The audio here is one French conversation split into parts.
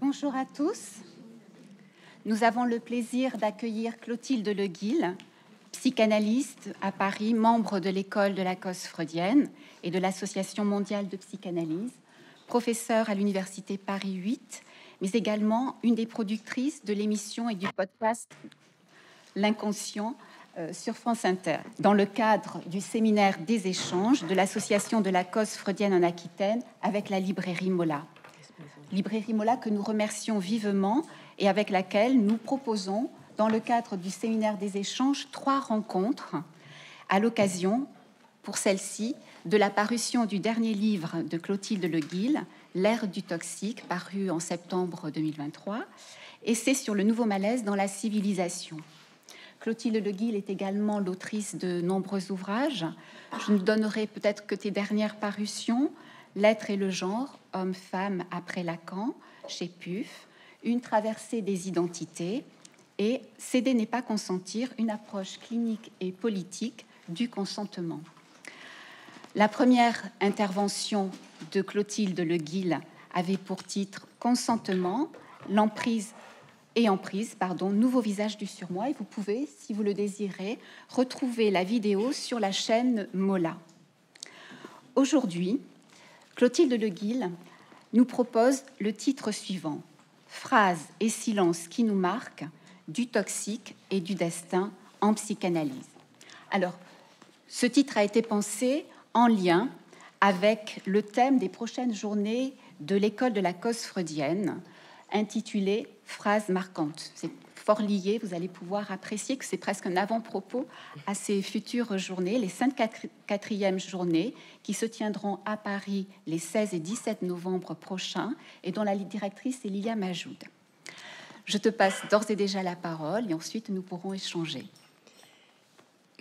Bonjour à tous. Nous avons le plaisir d'accueillir Clotilde Leguil, psychanalyste à Paris, membre de l'école de la cause freudienne et de l'Association mondiale de psychanalyse, professeur à l'Université Paris 8 mais également une des productrices de l'émission et du podcast L'inconscient euh, sur France Inter, dans le cadre du séminaire des échanges de l'association de la cause freudienne en Aquitaine avec la librairie Mola. Librairie Mola que nous remercions vivement et avec laquelle nous proposons, dans le cadre du séminaire des échanges, trois rencontres à l'occasion, pour celle-ci, de la parution du dernier livre de Clotilde Le guil, L'ère du toxique, paru en septembre 2023, et c'est sur le nouveau malaise dans la civilisation. Clotilde Leguil est également l'autrice de nombreux ouvrages. Je ne donnerai peut-être que tes dernières parutions L'être et le genre, homme-femme après Lacan, chez PUF, Une traversée des identités et Céder n'est pas consentir, une approche clinique et politique du consentement. La première intervention de Clotilde Le Guil avait pour titre Consentement, l'emprise et emprise, pardon, nouveau visage du surmoi. Et vous pouvez, si vous le désirez, retrouver la vidéo sur la chaîne Mola. Aujourd'hui, Clotilde Le Guil nous propose le titre suivant Phrase et silence qui nous marquent du toxique et du destin en psychanalyse. Alors, ce titre a été pensé en lien avec le thème des prochaines journées de l'école de la cause freudienne, intitulée Phrases marquantes. C'est fort lié, vous allez pouvoir apprécier que c'est presque un avant-propos à ces futures journées, les 54e journées qui se tiendront à Paris les 16 et 17 novembre prochains et dont la directrice est Lilia Majoud. Je te passe d'ores et déjà la parole et ensuite nous pourrons échanger.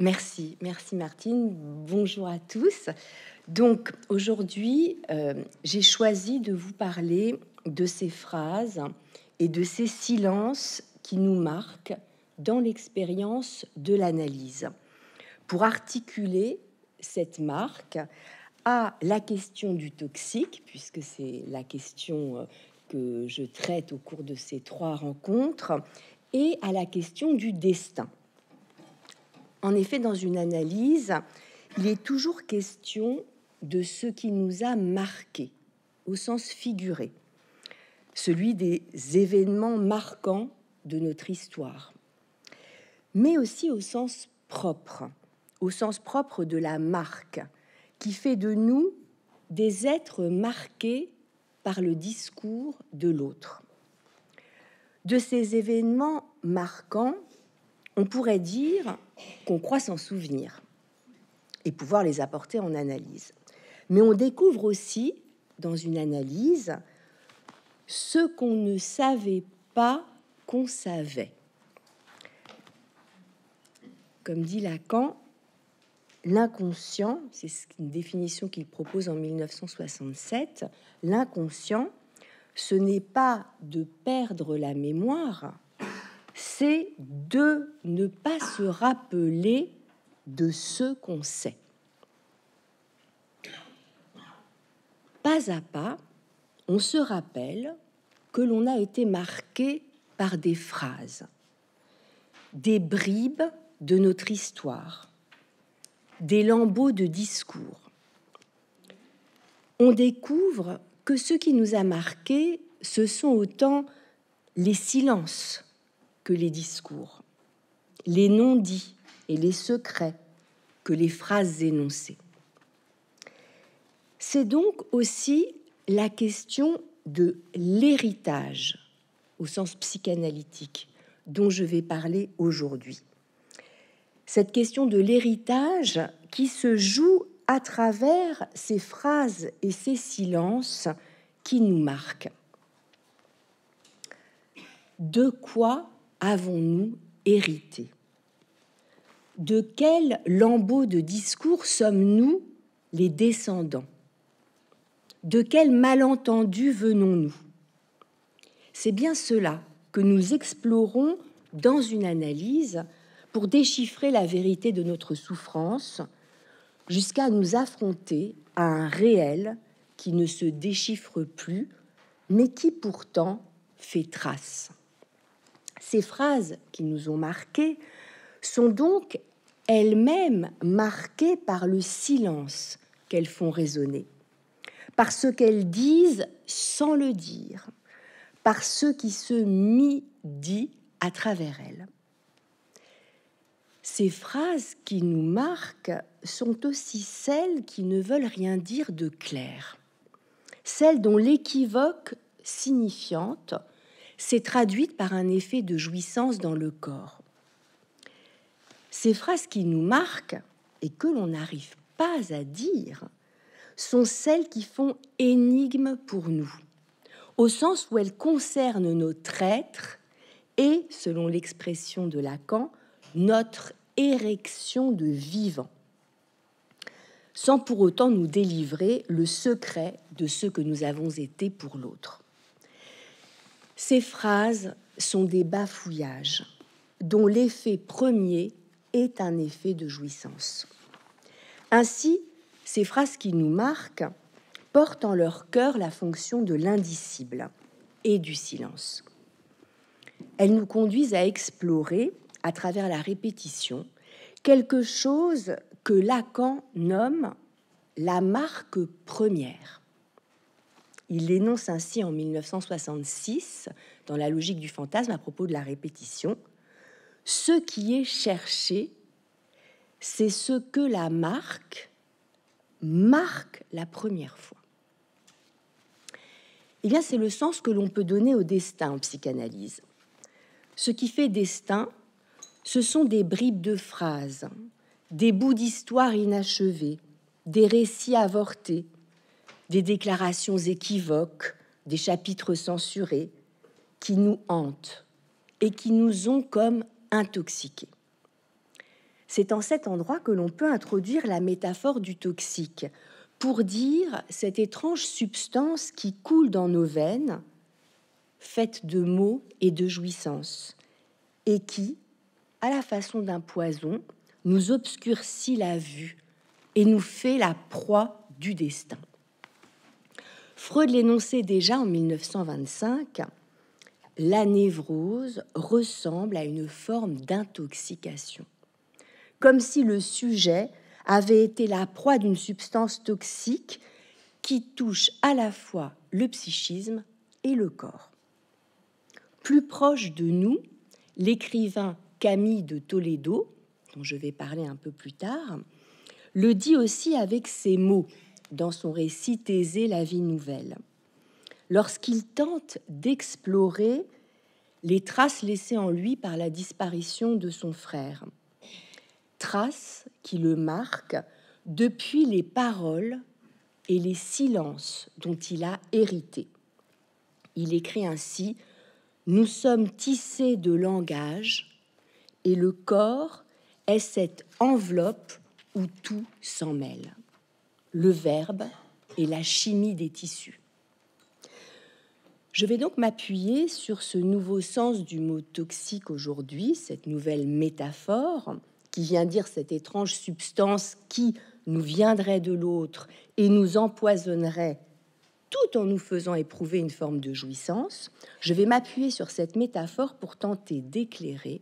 Merci, merci Martine. Bonjour à tous. Donc aujourd'hui, euh, j'ai choisi de vous parler de ces phrases et de ces silences qui nous marquent dans l'expérience de l'analyse pour articuler cette marque à la question du toxique, puisque c'est la question euh, que je traite au cours de ces trois rencontres, et à la question du destin. En effet, dans une analyse, il est toujours question de ce qui nous a marqué, au sens figuré, celui des événements marquants de notre histoire, mais aussi au sens propre, au sens propre de la marque, qui fait de nous des êtres marqués par le discours de l'autre. De ces événements marquants, on pourrait dire qu'on croit s'en souvenir et pouvoir les apporter en analyse. Mais on découvre aussi, dans une analyse, ce qu'on ne savait pas qu'on savait. Comme dit Lacan, l'inconscient, c'est une définition qu'il propose en 1967, l'inconscient, ce n'est pas de perdre la mémoire, c'est de ne pas se rappeler de ce qu'on sait. Pas à pas, on se rappelle que l'on a été marqué par des phrases, des bribes de notre histoire, des lambeaux de discours. On découvre que ce qui nous a marqué, ce sont autant les silences que les discours, les non-dits et les secrets que les phrases énoncées. C'est donc aussi la question de l'héritage au sens psychanalytique dont je vais parler aujourd'hui. Cette question de l'héritage qui se joue à travers ces phrases et ces silences qui nous marquent. De quoi avons-nous hérité De quel lambeau de discours sommes-nous les descendants De quel malentendu venons-nous C'est bien cela que nous explorons dans une analyse pour déchiffrer la vérité de notre souffrance jusqu'à nous affronter à un réel qui ne se déchiffre plus, mais qui pourtant fait trace. Ces phrases qui nous ont marquées sont donc elles-mêmes marquées par le silence qu'elles font résonner, par ce qu'elles disent sans le dire, par ce qui se mit-dit à travers elles. Ces phrases qui nous marquent sont aussi celles qui ne veulent rien dire de clair, celles dont l'équivoque signifiante c'est traduite par un effet de jouissance dans le corps. Ces phrases qui nous marquent et que l'on n'arrive pas à dire sont celles qui font énigme pour nous, au sens où elles concernent nos traîtres et, selon l'expression de Lacan, notre érection de vivant, sans pour autant nous délivrer le secret de ce que nous avons été pour l'autre. Ces phrases sont des bafouillages dont l'effet premier est un effet de jouissance. Ainsi, ces phrases qui nous marquent portent en leur cœur la fonction de l'indicible et du silence. Elles nous conduisent à explorer, à travers la répétition, quelque chose que Lacan nomme la marque première. Il l'énonce ainsi en 1966 dans La logique du fantasme à propos de la répétition. Ce qui est cherché, c'est ce que la marque marque la première fois. Eh bien, c'est le sens que l'on peut donner au destin en psychanalyse. Ce qui fait destin, ce sont des bribes de phrases, des bouts d'histoire inachevés, des récits avortés, des déclarations équivoques, des chapitres censurés qui nous hantent et qui nous ont comme intoxiqués. C'est en cet endroit que l'on peut introduire la métaphore du toxique pour dire cette étrange substance qui coule dans nos veines, faite de mots et de jouissances, et qui, à la façon d'un poison, nous obscurcit la vue et nous fait la proie du destin. Freud l'énonçait déjà en 1925 la névrose ressemble à une forme d'intoxication, comme si le sujet avait été la proie d'une substance toxique qui touche à la fois le psychisme et le corps. Plus proche de nous, l'écrivain Camille de Toledo, dont je vais parler un peu plus tard, le dit aussi avec ces mots dans son récit taisé, la vie nouvelle. Lorsqu'il tente d'explorer les traces laissées en lui par la disparition de son frère, traces qui le marquent depuis les paroles et les silences dont il a hérité. Il écrit ainsi Nous sommes tissés de langage et le corps est cette enveloppe où tout s'en mêle le verbe et la chimie des tissus. Je vais donc m'appuyer sur ce nouveau sens du mot toxique aujourd'hui, cette nouvelle métaphore qui vient dire cette étrange substance qui nous viendrait de l'autre et nous empoisonnerait tout en nous faisant éprouver une forme de jouissance, je vais m'appuyer sur cette métaphore pour tenter d'éclairer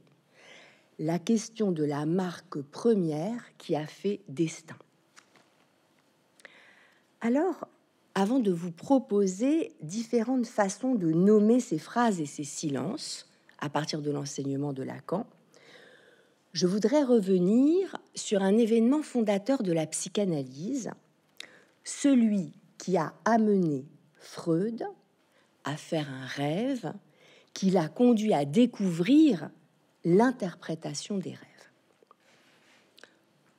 la question de la marque première qui a fait destin. Alors, avant de vous proposer différentes façons de nommer ces phrases et ces silences à partir de l'enseignement de Lacan, je voudrais revenir sur un événement fondateur de la psychanalyse, celui qui a amené Freud à faire un rêve qui l'a conduit à découvrir l'interprétation des rêves.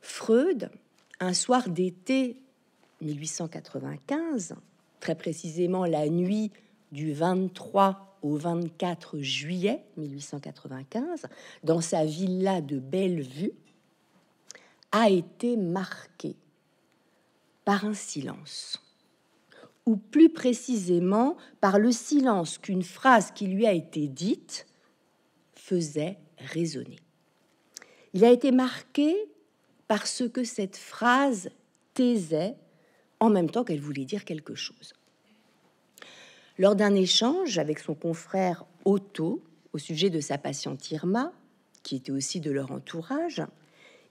Freud, un soir d'été 1895, très précisément la nuit du 23 au 24 juillet 1895, dans sa villa de Bellevue, a été marqué par un silence, ou plus précisément par le silence qu'une phrase qui lui a été dite faisait résonner. Il a été marqué parce que cette phrase taisait en même temps qu'elle voulait dire quelque chose. Lors d'un échange avec son confrère Otto au sujet de sa patiente Irma, qui était aussi de leur entourage,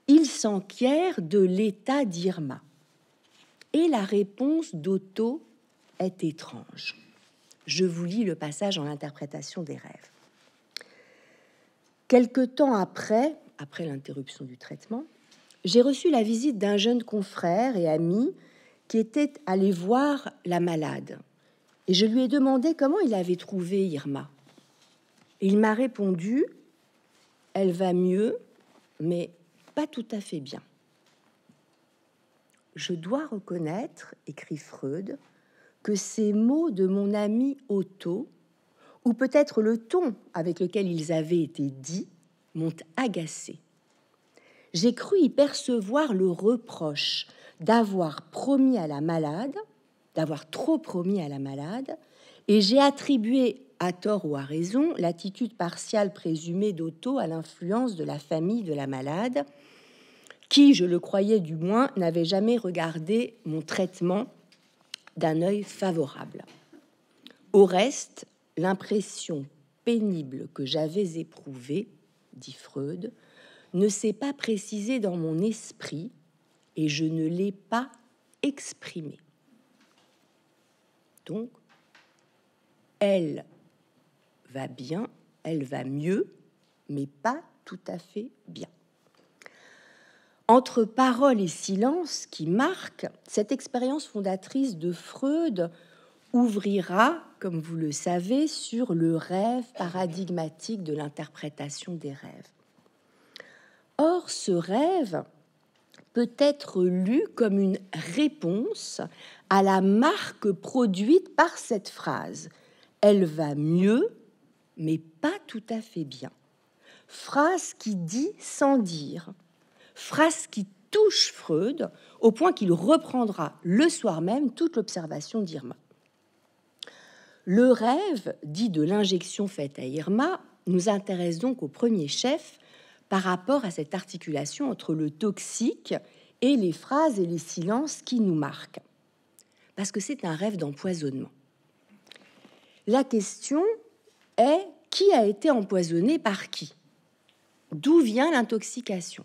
il s'enquiert de l'état d'Irma. Et la réponse d'Otto est étrange. Je vous lis le passage en interprétation des rêves. Quelque temps après, après l'interruption du traitement, j'ai reçu la visite d'un jeune confrère et ami qui était allé voir la malade. Et je lui ai demandé comment il avait trouvé Irma. Et il m'a répondu, elle va mieux, mais pas tout à fait bien. Je dois reconnaître, écrit Freud, que ces mots de mon ami Otto, ou peut-être le ton avec lequel ils avaient été dits, m'ont agacé. J'ai cru y percevoir le reproche, d'avoir promis à la malade, d'avoir trop promis à la malade, et j'ai attribué à tort ou à raison l'attitude partiale présumée d'Otto à l'influence de la famille de la malade, qui, je le croyais du moins, n'avait jamais regardé mon traitement d'un œil favorable. Au reste, l'impression pénible que j'avais éprouvée, dit Freud, ne s'est pas précisée dans mon esprit et je ne l'ai pas exprimé. Donc, elle va bien, elle va mieux, mais pas tout à fait bien. Entre parole et silence qui marque, cette expérience fondatrice de Freud ouvrira, comme vous le savez, sur le rêve paradigmatique de l'interprétation des rêves. Or, ce rêve, peut être lu comme une réponse à la marque produite par cette phrase. Elle va mieux, mais pas tout à fait bien. Phrase qui dit sans dire. Phrase qui touche Freud au point qu'il reprendra le soir même toute l'observation d'Irma. Le rêve, dit de l'injection faite à Irma, nous intéresse donc au premier chef par rapport à cette articulation entre le toxique et les phrases et les silences qui nous marquent. Parce que c'est un rêve d'empoisonnement. La question est qui a été empoisonné par qui D'où vient l'intoxication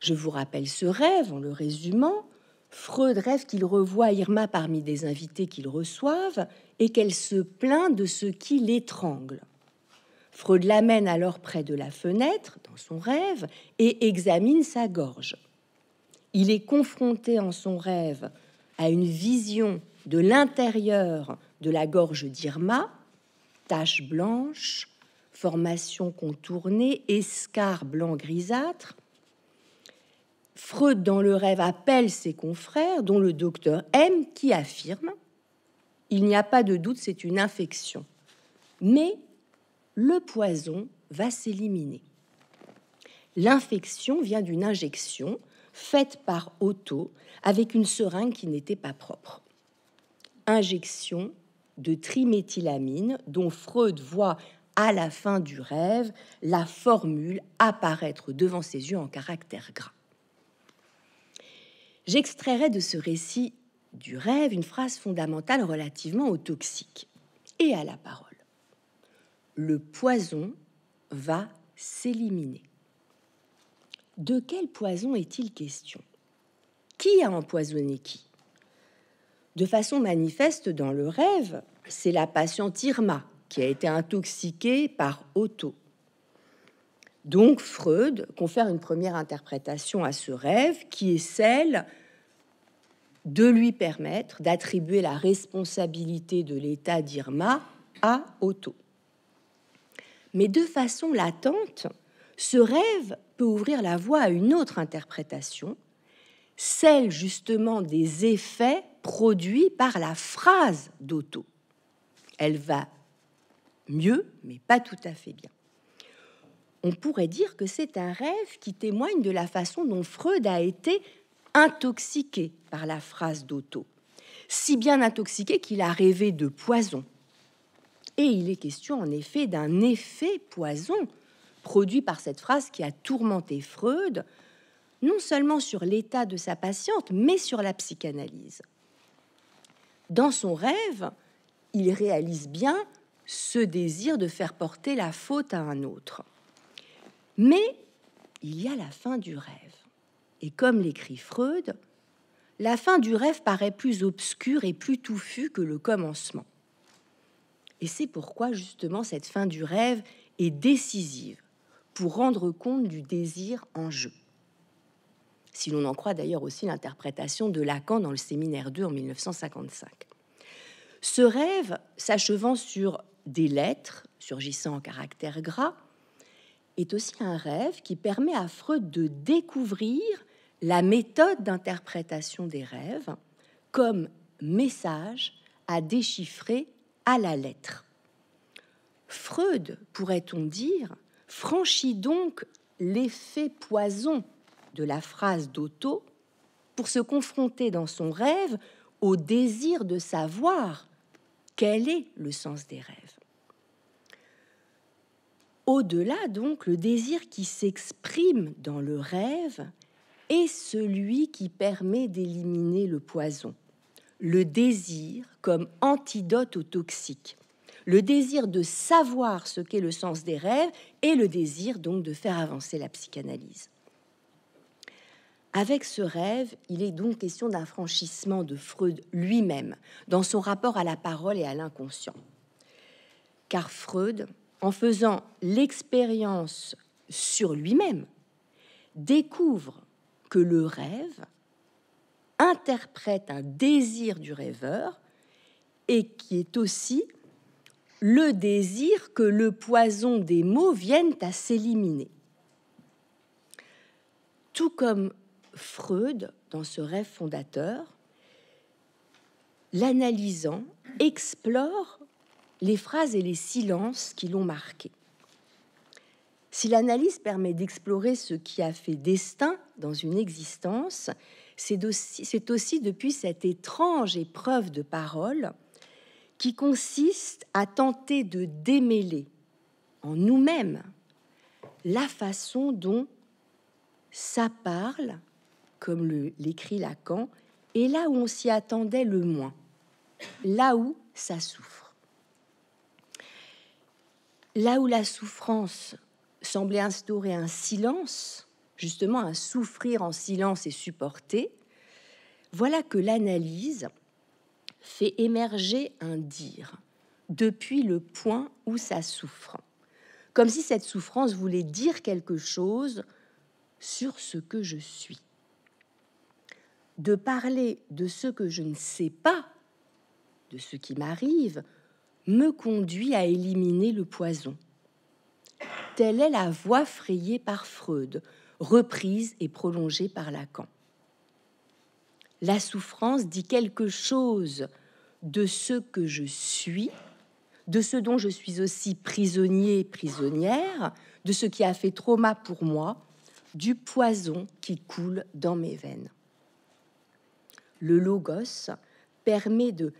Je vous rappelle ce rêve en le résumant. Freud rêve qu'il revoit Irma parmi des invités qu'il reçoive et qu'elle se plaint de ce qui l'étrangle. Freud l'amène alors près de la fenêtre, dans son rêve, et examine sa gorge. Il est confronté en son rêve à une vision de l'intérieur de la gorge d'Irma, tache blanche, formation contournée, escar blanc grisâtre. Freud, dans le rêve, appelle ses confrères, dont le docteur M, qui affirme Il n'y a pas de doute, c'est une infection. Mais le poison va s'éliminer. L'infection vient d'une injection faite par Otto avec une seringue qui n'était pas propre. Injection de triméthylamine dont Freud voit à la fin du rêve la formule apparaître devant ses yeux en caractère gras. J'extrairai de ce récit du rêve une phrase fondamentale relativement au toxique et à la parole le poison va s'éliminer. De quel poison est-il question Qui a empoisonné qui De façon manifeste dans le rêve, c'est la patiente Irma qui a été intoxiquée par Otto. Donc Freud confère une première interprétation à ce rêve qui est celle de lui permettre d'attribuer la responsabilité de l'état d'Irma à Otto mais de façon latente, ce rêve peut ouvrir la voie à une autre interprétation, celle justement des effets produits par la phrase d'Otto. Elle va mieux, mais pas tout à fait bien. On pourrait dire que c'est un rêve qui témoigne de la façon dont Freud a été intoxiqué par la phrase d'Otto, si bien intoxiqué qu'il a rêvé de poison, et il est question en effet d'un effet poison produit par cette phrase qui a tourmenté Freud, non seulement sur l'état de sa patiente, mais sur la psychanalyse. Dans son rêve, il réalise bien ce désir de faire porter la faute à un autre. Mais il y a la fin du rêve. Et comme l'écrit Freud, la fin du rêve paraît plus obscure et plus touffue que le commencement. Et c'est pourquoi justement cette fin du rêve est décisive pour rendre compte du désir en jeu. Si l'on en croit d'ailleurs aussi l'interprétation de Lacan dans le séminaire 2 en 1955. Ce rêve, s'achevant sur des lettres surgissant en caractère gras, est aussi un rêve qui permet à Freud de découvrir la méthode d'interprétation des rêves comme message à déchiffrer à la lettre. Freud, pourrait-on dire, franchit donc l'effet poison de la phrase d'Otto pour se confronter dans son rêve au désir de savoir quel est le sens des rêves. Au-delà, donc, le désir qui s'exprime dans le rêve est celui qui permet d'éliminer le poison le désir comme antidote au toxique, Le désir de savoir ce qu'est le sens des rêves et le désir donc de faire avancer la psychanalyse. Avec ce rêve, il est donc question d'un franchissement de Freud lui-même dans son rapport à la parole et à l'inconscient. Car Freud, en faisant l'expérience sur lui-même, découvre que le rêve interprète un désir du rêveur et qui est aussi le désir que le poison des mots vienne à s'éliminer. Tout comme Freud, dans ce rêve fondateur, l'analysant explore les phrases et les silences qui l'ont marqué. Si l'analyse permet d'explorer ce qui a fait destin dans une existence, c'est aussi, depuis cette étrange épreuve de parole qui consiste à tenter de démêler en nous-mêmes la façon dont ça parle, comme l'écrit Lacan, et là où on s'y attendait le moins, là où ça souffre. Là où la souffrance semblait instaurer un silence, justement à souffrir en silence et supporter, voilà que l'analyse fait émerger un dire depuis le point où ça souffre, comme si cette souffrance voulait dire quelque chose sur ce que je suis. De parler de ce que je ne sais pas, de ce qui m'arrive, me conduit à éliminer le poison. Telle est la voie frayée par Freud, reprise et prolongée par Lacan. La souffrance dit quelque chose de ce que je suis, de ce dont je suis aussi prisonnier, prisonnière, de ce qui a fait trauma pour moi, du poison qui coule dans mes veines. Le logos permet de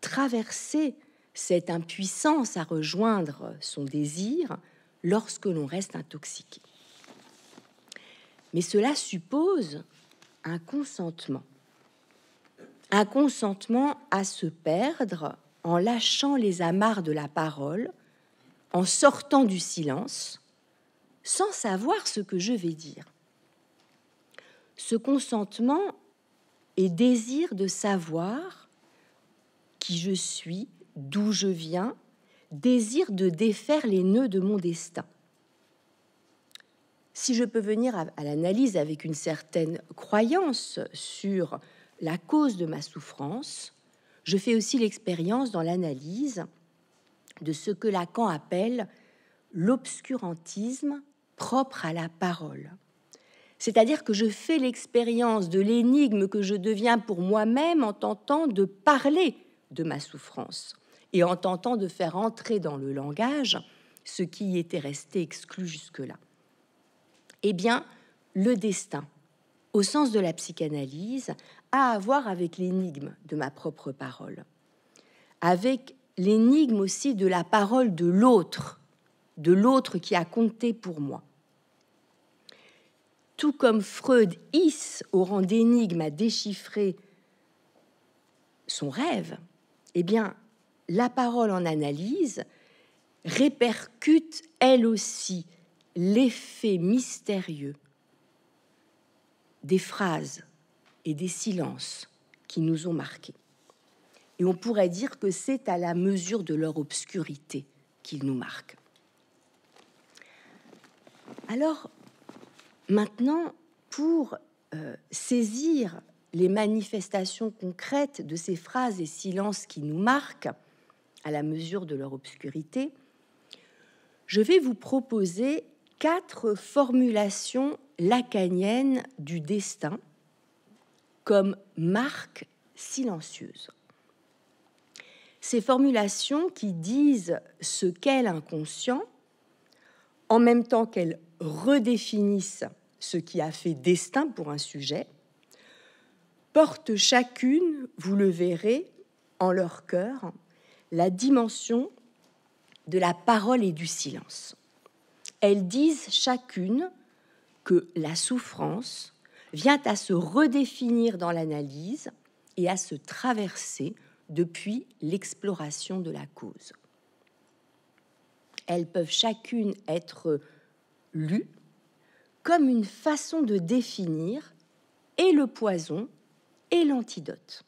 traverser cette impuissance à rejoindre son désir lorsque l'on reste intoxiqué. Mais cela suppose un consentement. Un consentement à se perdre en lâchant les amarres de la parole, en sortant du silence, sans savoir ce que je vais dire. Ce consentement est désir de savoir qui je suis, d'où je viens, désir de défaire les nœuds de mon destin si je peux venir à, l'analyse avec une certaine croyance sur la cause de ma souffrance, je fais aussi l'expérience dans l'analyse de ce que Lacan appelle l'obscurantisme propre à la parole. C'est-à-dire que je fais l'expérience de l'énigme que je deviens pour moi-même en tentant de parler de ma souffrance et en tentant de faire entrer dans le langage ce qui était resté exclu jusque-là. Eh bien, le destin, au sens de la psychanalyse, a à voir avec l'énigme de ma propre parole, avec l'énigme aussi de la parole de l'autre, de l'autre qui a compté pour moi. Tout comme Freud hisse au rang d'énigme à déchiffrer son rêve, eh bien, la parole en analyse répercute elle aussi l'effet mystérieux des phrases et des silences qui nous ont marqués. Et on pourrait dire que c'est à la mesure de leur obscurité qu'ils nous marquent. Alors, maintenant, pour euh, saisir les manifestations concrètes de ces phrases et silences qui nous marquent, à la mesure de leur obscurité, je vais vous proposer quatre formulations lacaniennes du destin comme marque silencieuse. Ces formulations qui disent ce qu'est l'inconscient, en même temps qu'elles redéfinissent ce qui a fait destin pour un sujet, portent chacune, vous le verrez, en leur cœur, la dimension de la parole et du silence. Elles disent chacune que la souffrance vient à se redéfinir dans l'analyse et à se traverser depuis l'exploration de la cause. Elles peuvent chacune être lues comme une façon de définir et le poison et l'antidote.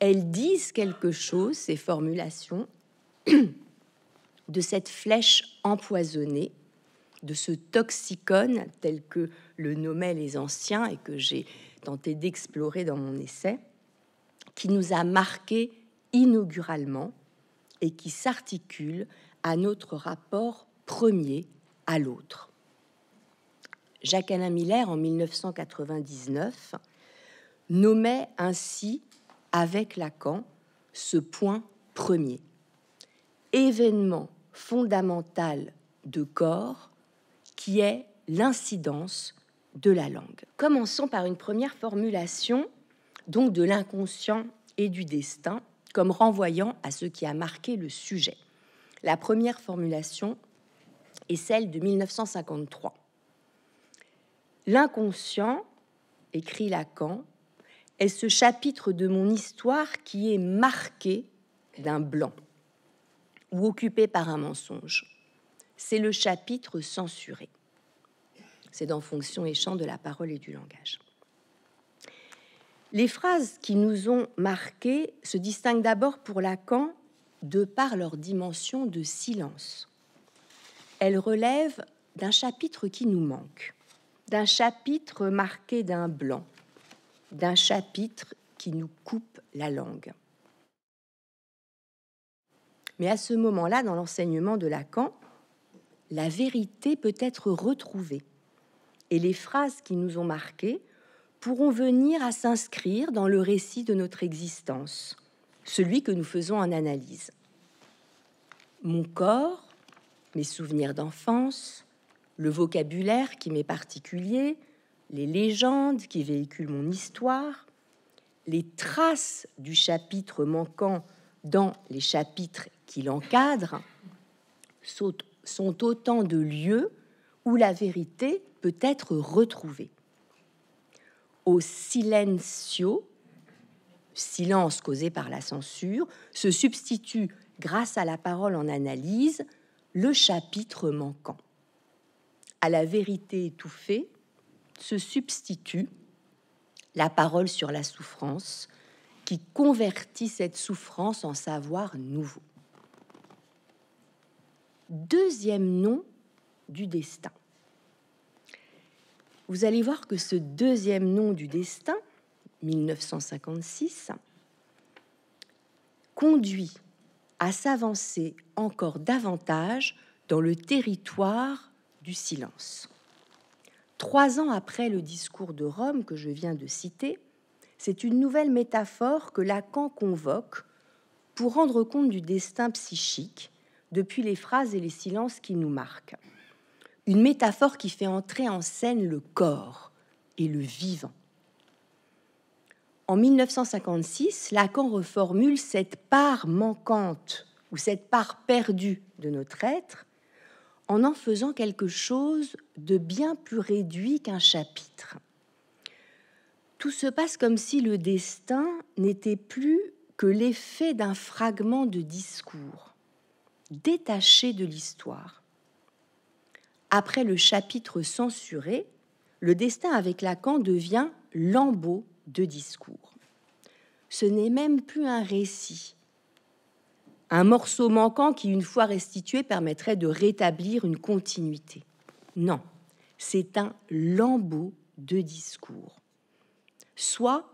Elles disent quelque chose, ces formulations, de cette flèche empoisonnée, de ce toxicone tel que le nommaient les anciens et que j'ai tenté d'explorer dans mon essai, qui nous a marqués inauguralement et qui s'articule à notre rapport premier à l'autre. Jacques-Alain Miller, en 1999, nommait ainsi, avec Lacan, ce point premier. Événement fondamentale de corps qui est l'incidence de la langue. Commençons par une première formulation donc de l'inconscient et du destin comme renvoyant à ce qui a marqué le sujet. La première formulation est celle de 1953. L'inconscient, écrit Lacan, est ce chapitre de mon histoire qui est marqué d'un blanc occupé par un mensonge. C'est le chapitre censuré. C'est dans fonction et champ de la parole et du langage. Les phrases qui nous ont marquées se distinguent d'abord pour Lacan de par leur dimension de silence. Elles relèvent d'un chapitre qui nous manque, d'un chapitre marqué d'un blanc, d'un chapitre qui nous coupe la langue. Mais à ce moment-là, dans l'enseignement de Lacan, la vérité peut être retrouvée. Et les phrases qui nous ont marquées pourront venir à s'inscrire dans le récit de notre existence, celui que nous faisons en analyse. Mon corps, mes souvenirs d'enfance, le vocabulaire qui m'est particulier, les légendes qui véhiculent mon histoire, les traces du chapitre manquant dans les chapitres qui l'encadrent sont, autant de lieux où la vérité peut être retrouvée. Au silencio, silence causé par la censure, se substitue, grâce à la parole en analyse, le chapitre manquant. À la vérité étouffée se substitue la parole sur la souffrance qui convertit cette souffrance en savoir nouveau deuxième nom du destin. Vous allez voir que ce deuxième nom du destin, 1956, conduit à s'avancer encore davantage dans le territoire du silence. Trois ans après le discours de Rome que je viens de citer, c'est une nouvelle métaphore que Lacan convoque pour rendre compte du destin psychique depuis les phrases et les silences qui nous marquent. Une métaphore qui fait entrer en scène le corps et le vivant. En 1956, Lacan reformule cette part manquante ou cette part perdue de notre être en en faisant quelque chose de bien plus réduit qu'un chapitre. Tout se passe comme si le destin n'était plus que l'effet d'un fragment de discours détaché de l'histoire. Après le chapitre censuré, le destin avec Lacan devient lambeau de discours. Ce n'est même plus un récit, un morceau manquant qui, une fois restitué, permettrait de rétablir une continuité. Non, c'est un lambeau de discours, soit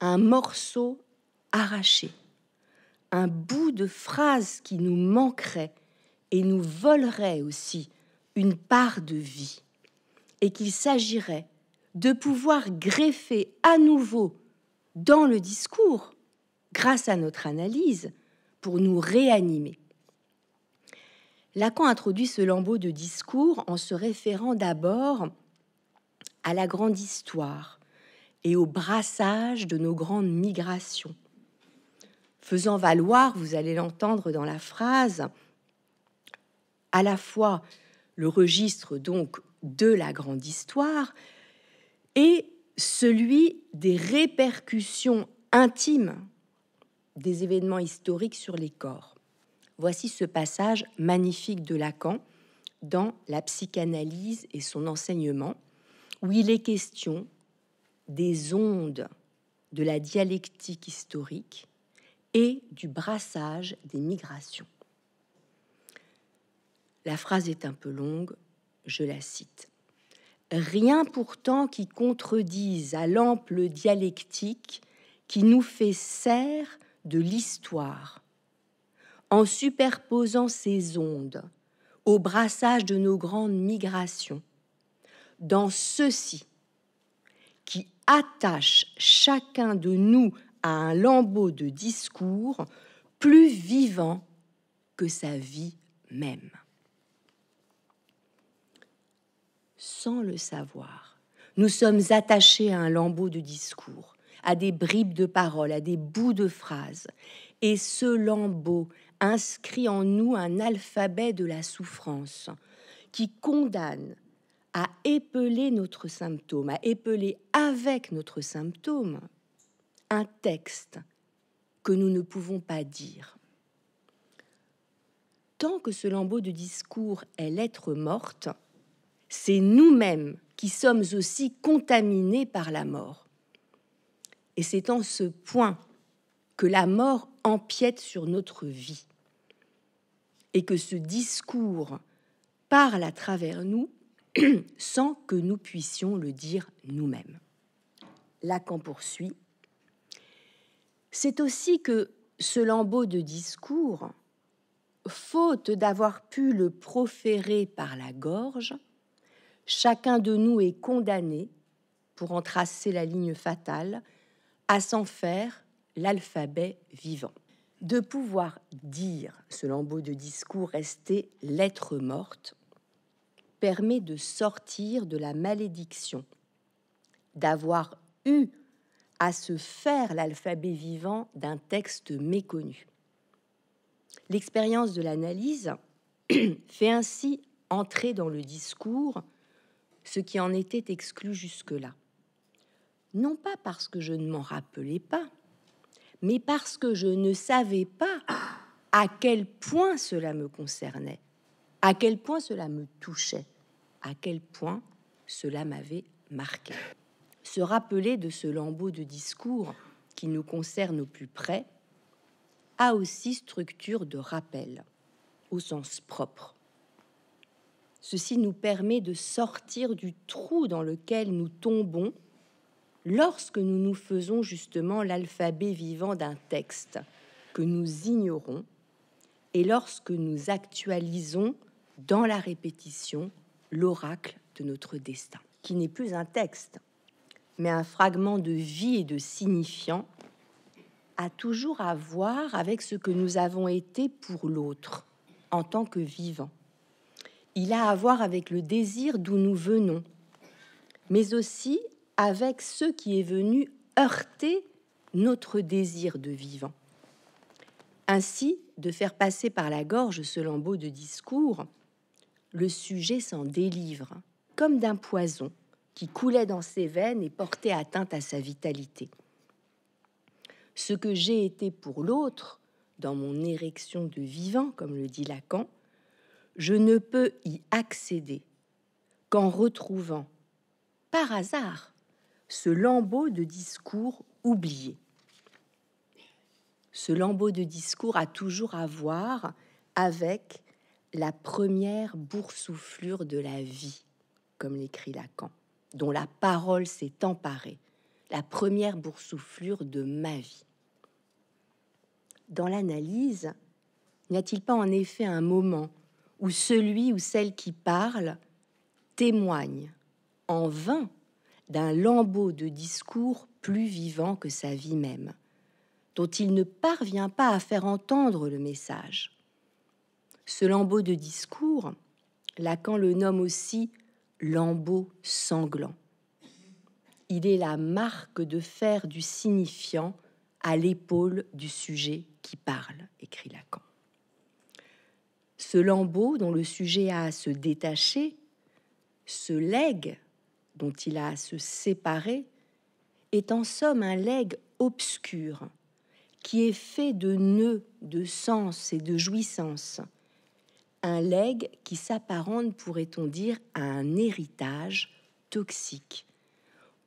un morceau arraché, un bout de phrase qui nous manquerait et nous volerait aussi une part de vie, et qu'il s'agirait de pouvoir greffer à nouveau dans le discours, grâce à notre analyse, pour nous réanimer. Lacan introduit ce lambeau de discours en se référant d'abord à la grande histoire et au brassage de nos grandes migrations, faisant valoir, vous allez l'entendre dans la phrase, à la fois le registre donc de la grande histoire et celui des répercussions intimes des événements historiques sur les corps. Voici ce passage magnifique de Lacan dans La psychanalyse et son enseignement, où il est question des ondes de la dialectique historique et du brassage des migrations. La phrase est un peu longue, je la cite. Rien pourtant qui contredise à l'ample dialectique qui nous fait serre de l'histoire, en superposant ces ondes au brassage de nos grandes migrations, dans ceci qui attache chacun de nous à un lambeau de discours plus vivant que sa vie même. Sans le savoir, nous sommes attachés à un lambeau de discours, à des bribes de paroles, à des bouts de phrases. Et ce lambeau inscrit en nous un alphabet de la souffrance qui condamne à épeler notre symptôme, à épeler avec notre symptôme, un texte que nous ne pouvons pas dire. Tant que ce lambeau de discours est l'être morte, c'est nous-mêmes qui sommes aussi contaminés par la mort. Et c'est en ce point que la mort empiète sur notre vie et que ce discours parle à travers nous sans que nous puissions le dire nous-mêmes. Lacan poursuit c'est aussi que ce lambeau de discours, faute d'avoir pu le proférer par la gorge, chacun de nous est condamné, pour en tracer la ligne fatale, à s'en faire l'alphabet vivant. De pouvoir dire ce lambeau de discours resté lettre morte permet de sortir de la malédiction, d'avoir eu à se faire l'alphabet vivant d'un texte méconnu. L'expérience de l'analyse fait ainsi entrer dans le discours ce qui en était exclu jusque-là. Non pas parce que je ne m'en rappelais pas, mais parce que je ne savais pas à quel point cela me concernait, à quel point cela me touchait, à quel point cela m'avait marqué se rappeler de ce lambeau de discours qui nous concerne au plus près, a aussi structure de rappel au sens propre. Ceci nous permet de sortir du trou dans lequel nous tombons lorsque nous nous faisons justement l'alphabet vivant d'un texte que nous ignorons et lorsque nous actualisons dans la répétition l'oracle de notre destin, qui n'est plus un texte, mais un fragment de vie et de signifiant, a toujours à voir avec ce que nous avons été pour l'autre en tant que vivant. Il a à voir avec le désir d'où nous venons, mais aussi avec ce qui est venu heurter notre désir de vivant. Ainsi, de faire passer par la gorge ce lambeau de discours, le sujet s'en délivre, comme d'un poison, qui coulait dans ses veines et portait atteinte à sa vitalité. Ce que j'ai été pour l'autre, dans mon érection de vivant, comme le dit Lacan, je ne peux y accéder qu'en retrouvant, par hasard, ce lambeau de discours oublié. Ce lambeau de discours a toujours à voir avec la première boursouflure de la vie, comme l'écrit Lacan dont la parole s'est emparée, la première boursouflure de ma vie. Dans l'analyse, n'y a-t-il pas en effet un moment où celui ou celle qui parle témoigne en vain d'un lambeau de discours plus vivant que sa vie même, dont il ne parvient pas à faire entendre le message. Ce lambeau de discours, Lacan le nomme aussi lambeau sanglant. Il est la marque de fer du signifiant à l'épaule du sujet qui parle, écrit Lacan. Ce lambeau dont le sujet a à se détacher, ce legs dont il a à se séparer, est en somme un legs obscur qui est fait de nœuds, de sens et de jouissance, un legs qui s'apparente, pourrait-on dire, à un héritage toxique,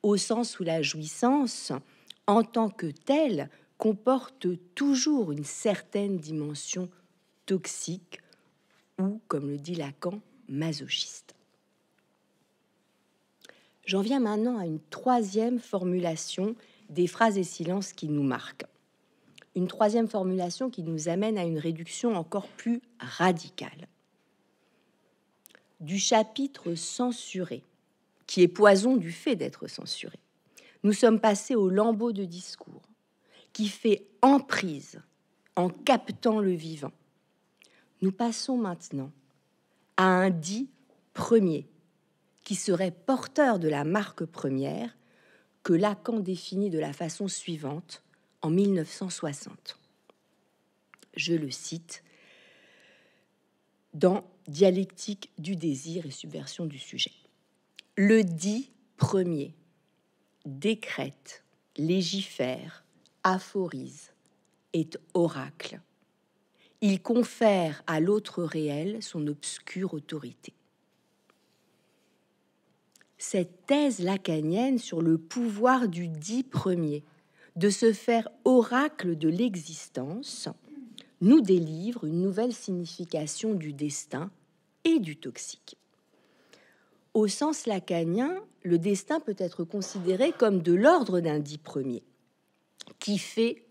au sens où la jouissance, en tant que telle, comporte toujours une certaine dimension toxique ou, comme le dit Lacan, masochiste. J'en viens maintenant à une troisième formulation des phrases et silences qui nous marquent une troisième formulation qui nous amène à une réduction encore plus radicale. Du chapitre censuré, qui est poison du fait d'être censuré, nous sommes passés au lambeau de discours, qui fait emprise en captant le vivant. Nous passons maintenant à un dit premier, qui serait porteur de la marque première, que Lacan définit de la façon suivante en 1960. Je le cite dans Dialectique du désir et subversion du sujet. Le dit premier décrète, légifère, aphorise, est oracle. Il confère à l'autre réel son obscure autorité. Cette thèse lacanienne sur le pouvoir du dit premier de se faire oracle de l'existence, nous délivre une nouvelle signification du destin et du toxique. Au sens lacanien, le destin peut être considéré comme de l'ordre d'un dit premier, qui fait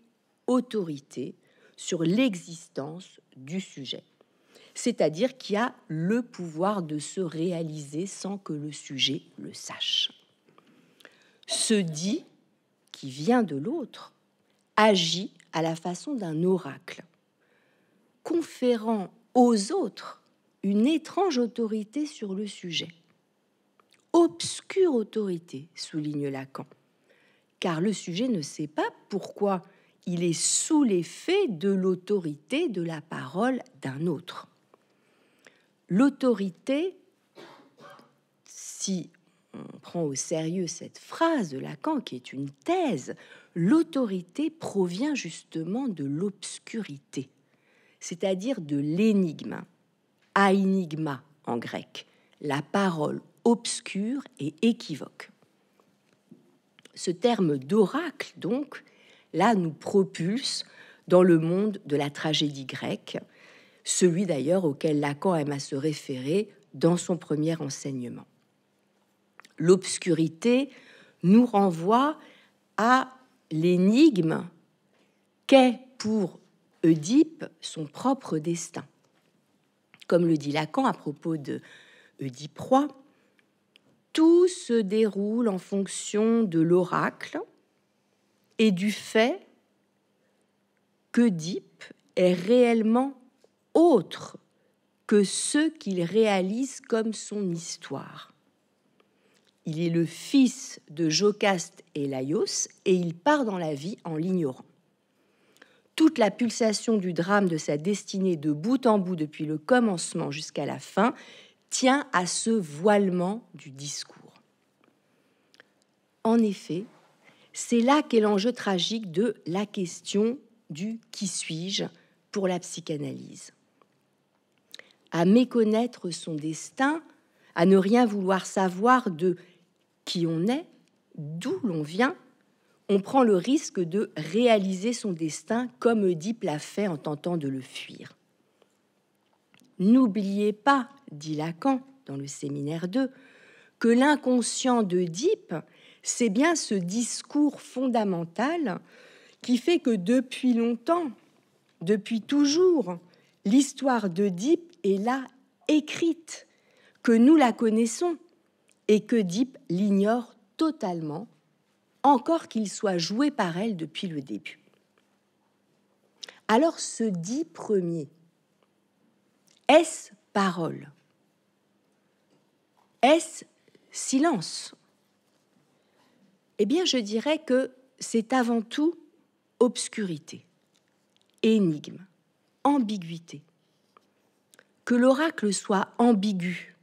autorité sur l'existence du sujet, c'est-à-dire qui a le pouvoir de se réaliser sans que le sujet le sache. Ce dit vient de l'autre agit à la façon d'un oracle, conférant aux autres une étrange autorité sur le sujet. Obscure autorité, souligne Lacan, car le sujet ne sait pas pourquoi il est sous l'effet de l'autorité de la parole d'un autre. L'autorité, si on prend au sérieux cette phrase de Lacan qui est une thèse, l'autorité provient justement de l'obscurité, c'est-à-dire de l'énigme, aenigma en grec, la parole obscure et équivoque. Ce terme d'oracle, donc, là, nous propulse dans le monde de la tragédie grecque, celui d'ailleurs auquel Lacan aime à se référer dans son premier enseignement l'obscurité nous renvoie à l'énigme qu'est pour Oedipe son propre destin. Comme le dit Lacan à propos de Oedipe roi, tout se déroule en fonction de l'oracle et du fait qu'Oedipe est réellement autre que ce qu'il réalise comme son histoire. Il est le fils de Jocaste et Laios et il part dans la vie en l'ignorant. Toute la pulsation du drame de sa destinée de bout en bout depuis le commencement jusqu'à la fin tient à ce voilement du discours. En effet, c'est là qu'est l'enjeu tragique de la question du qui suis-je pour la psychanalyse. À méconnaître son destin, à ne rien vouloir savoir de qui on est, d'où l'on vient, on prend le risque de réaliser son destin comme Oedipe l'a fait en tentant de le fuir. N'oubliez pas, dit Lacan dans le séminaire 2, que l'inconscient d'Oedipe, c'est bien ce discours fondamental qui fait que depuis longtemps, depuis toujours, l'histoire d'Oedipe est là écrite, que nous la connaissons, et que Deep l'ignore totalement, encore qu'il soit joué par elle depuis le début. Alors ce dit premier, est-ce parole Est-ce silence Eh bien, je dirais que c'est avant tout obscurité, énigme, ambiguïté. Que l'oracle soit ambigu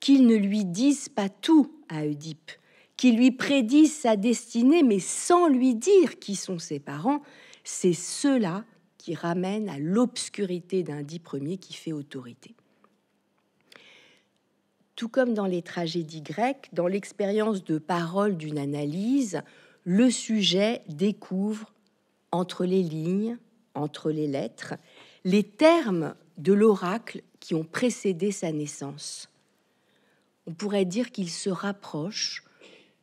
qu'il ne lui dise pas tout à Oedipe, qu'il lui prédise sa destinée, mais sans lui dire qui sont ses parents, c'est cela qui ramène à l'obscurité d'un dit premier qui fait autorité. Tout comme dans les tragédies grecques, dans l'expérience de parole d'une analyse, le sujet découvre entre les lignes, entre les lettres, les termes de l'oracle qui ont précédé sa naissance on pourrait dire qu'il se rapproche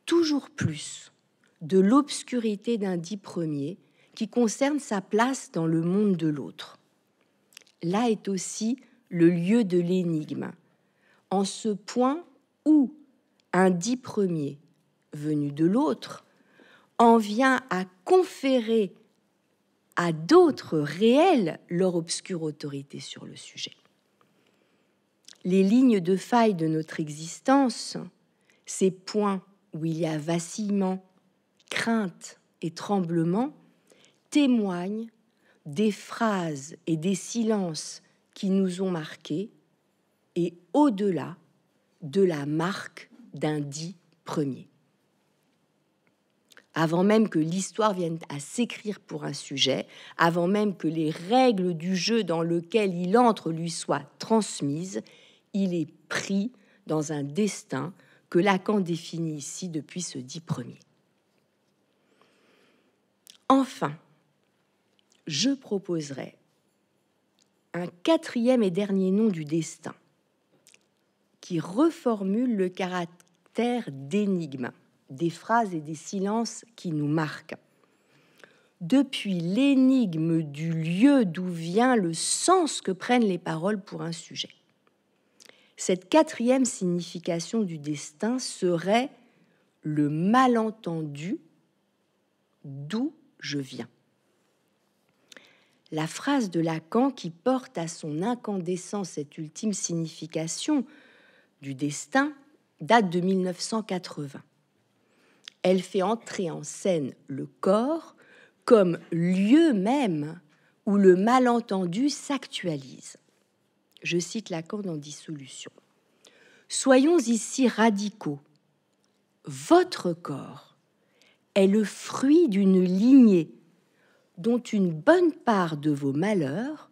toujours plus de l'obscurité d'un dit premier qui concerne sa place dans le monde de l'autre. Là est aussi le lieu de l'énigme, en ce point où un dit premier venu de l'autre en vient à conférer à d'autres réels leur obscure autorité sur le sujet les lignes de faille de notre existence, ces points où il y a vacillement, crainte et tremblement, témoignent des phrases et des silences qui nous ont marqués et au-delà de la marque d'un dit premier. Avant même que l'histoire vienne à s'écrire pour un sujet, avant même que les règles du jeu dans lequel il entre lui soient transmises, il est pris dans un destin que Lacan définit ici depuis ce dit premier. Enfin, je proposerai un quatrième et dernier nom du destin qui reformule le caractère d'énigme des phrases et des silences qui nous marquent. Depuis l'énigme du lieu d'où vient le sens que prennent les paroles pour un sujet. Cette quatrième signification du destin serait le malentendu d'où je viens. La phrase de Lacan qui porte à son incandescence cette ultime signification du destin date de 1980. Elle fait entrer en scène le corps comme lieu même où le malentendu s'actualise. Je cite Lacan dans Dissolution. Soyons ici radicaux. Votre corps est le fruit d'une lignée dont une bonne part de vos malheurs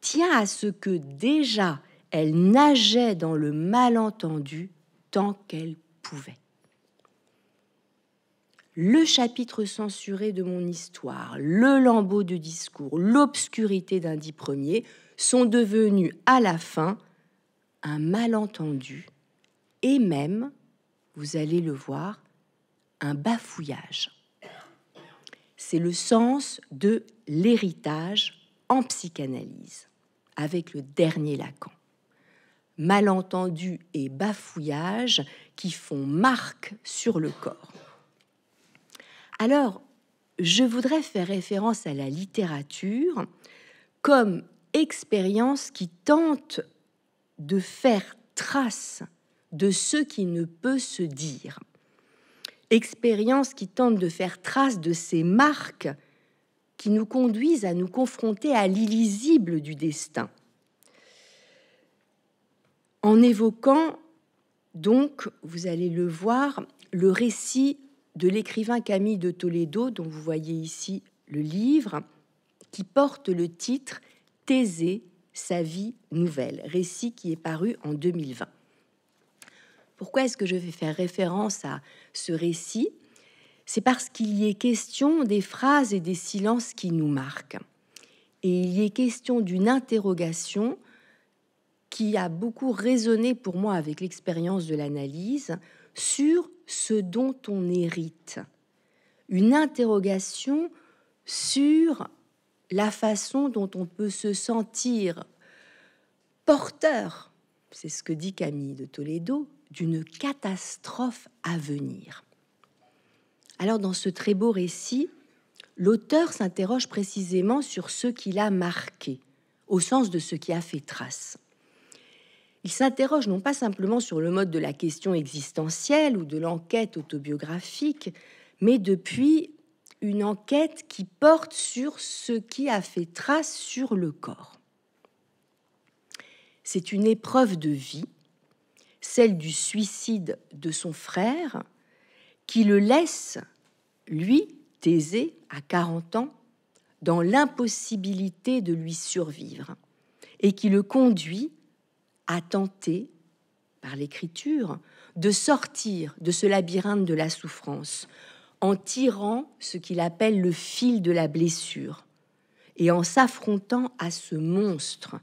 tient à ce que déjà elle nageait dans le malentendu tant qu'elle pouvait. Le chapitre censuré de mon histoire, le lambeau de discours, l'obscurité d'un dit premier sont devenus à la fin un malentendu et même, vous allez le voir, un bafouillage. C'est le sens de l'héritage en psychanalyse, avec le dernier Lacan. Malentendu et bafouillage qui font marque sur le corps. Alors, je voudrais faire référence à la littérature comme expérience qui tente de faire trace de ce qui ne peut se dire. Expérience qui tente de faire trace de ces marques qui nous conduisent à nous confronter à l'illisible du destin. En évoquant, donc, vous allez le voir, le récit de l'écrivain Camille de Toledo, dont vous voyez ici le livre, qui porte le titre Thésée, sa vie nouvelle, récit qui est paru en 2020. Pourquoi est-ce que je vais faire référence à ce récit C'est parce qu'il y est question des phrases et des silences qui nous marquent. Et il y est question d'une interrogation qui a beaucoup résonné pour moi avec l'expérience de l'analyse sur ce dont on hérite. Une interrogation sur la façon dont on peut se sentir porteur, c'est ce que dit Camille de Toledo, d'une catastrophe à venir. Alors dans ce très beau récit, l'auteur s'interroge précisément sur ce qu'il a marqué, au sens de ce qui a fait trace. Il s'interroge non pas simplement sur le mode de la question existentielle ou de l'enquête autobiographique, mais depuis une enquête qui porte sur ce qui a fait trace sur le corps. C'est une épreuve de vie, celle du suicide de son frère, qui le laisse, lui, Thésée, à 40 ans, dans l'impossibilité de lui survivre, et qui le conduit à tenter, par l'écriture, de sortir de ce labyrinthe de la souffrance, en tirant ce qu'il appelle le fil de la blessure et en s'affrontant à ce monstre,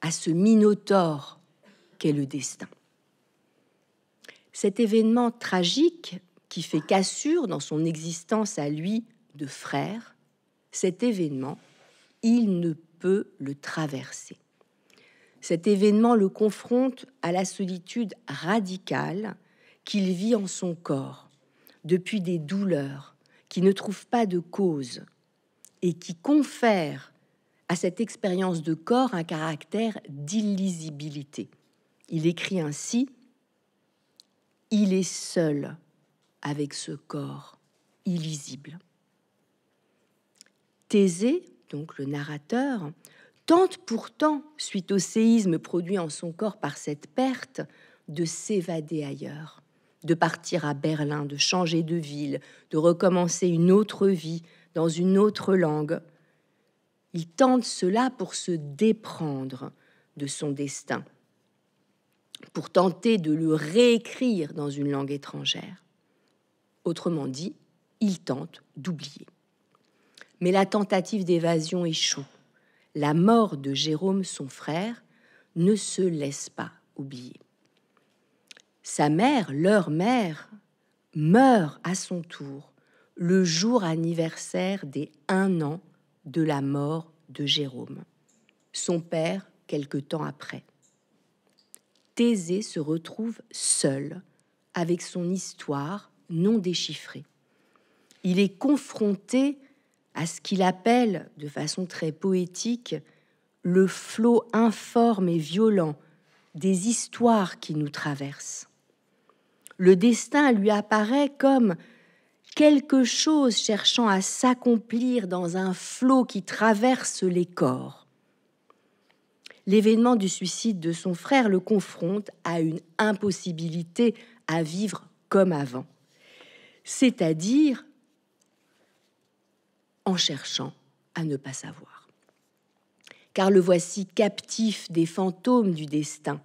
à ce minotaure qu'est le destin. Cet événement tragique qui fait cassure dans son existence à lui de frère, cet événement, il ne peut le traverser. Cet événement le confronte à la solitude radicale qu'il vit en son corps depuis des douleurs qui ne trouvent pas de cause et qui confèrent à cette expérience de corps un caractère d'illisibilité. Il écrit ainsi Il est seul avec ce corps illisible. Thésée, donc le narrateur, tente pourtant, suite au séisme produit en son corps par cette perte, de s'évader ailleurs de partir à Berlin, de changer de ville, de recommencer une autre vie dans une autre langue. Il tente cela pour se déprendre de son destin, pour tenter de le réécrire dans une langue étrangère. Autrement dit, il tente d'oublier. Mais la tentative d'évasion échoue. La mort de Jérôme, son frère, ne se laisse pas oublier. Sa mère, leur mère, meurt à son tour le jour anniversaire des un an de la mort de Jérôme. Son père, quelque temps après. Thésée se retrouve seul avec son histoire non déchiffrée. Il est confronté à ce qu'il appelle, de façon très poétique, le flot informe et violent des histoires qui nous traversent. Le destin lui apparaît comme quelque chose cherchant à s'accomplir dans un flot qui traverse les corps. L'événement du suicide de son frère le confronte à une impossibilité à vivre comme avant, c'est-à-dire en cherchant à ne pas savoir. Car le voici captif des fantômes du destin,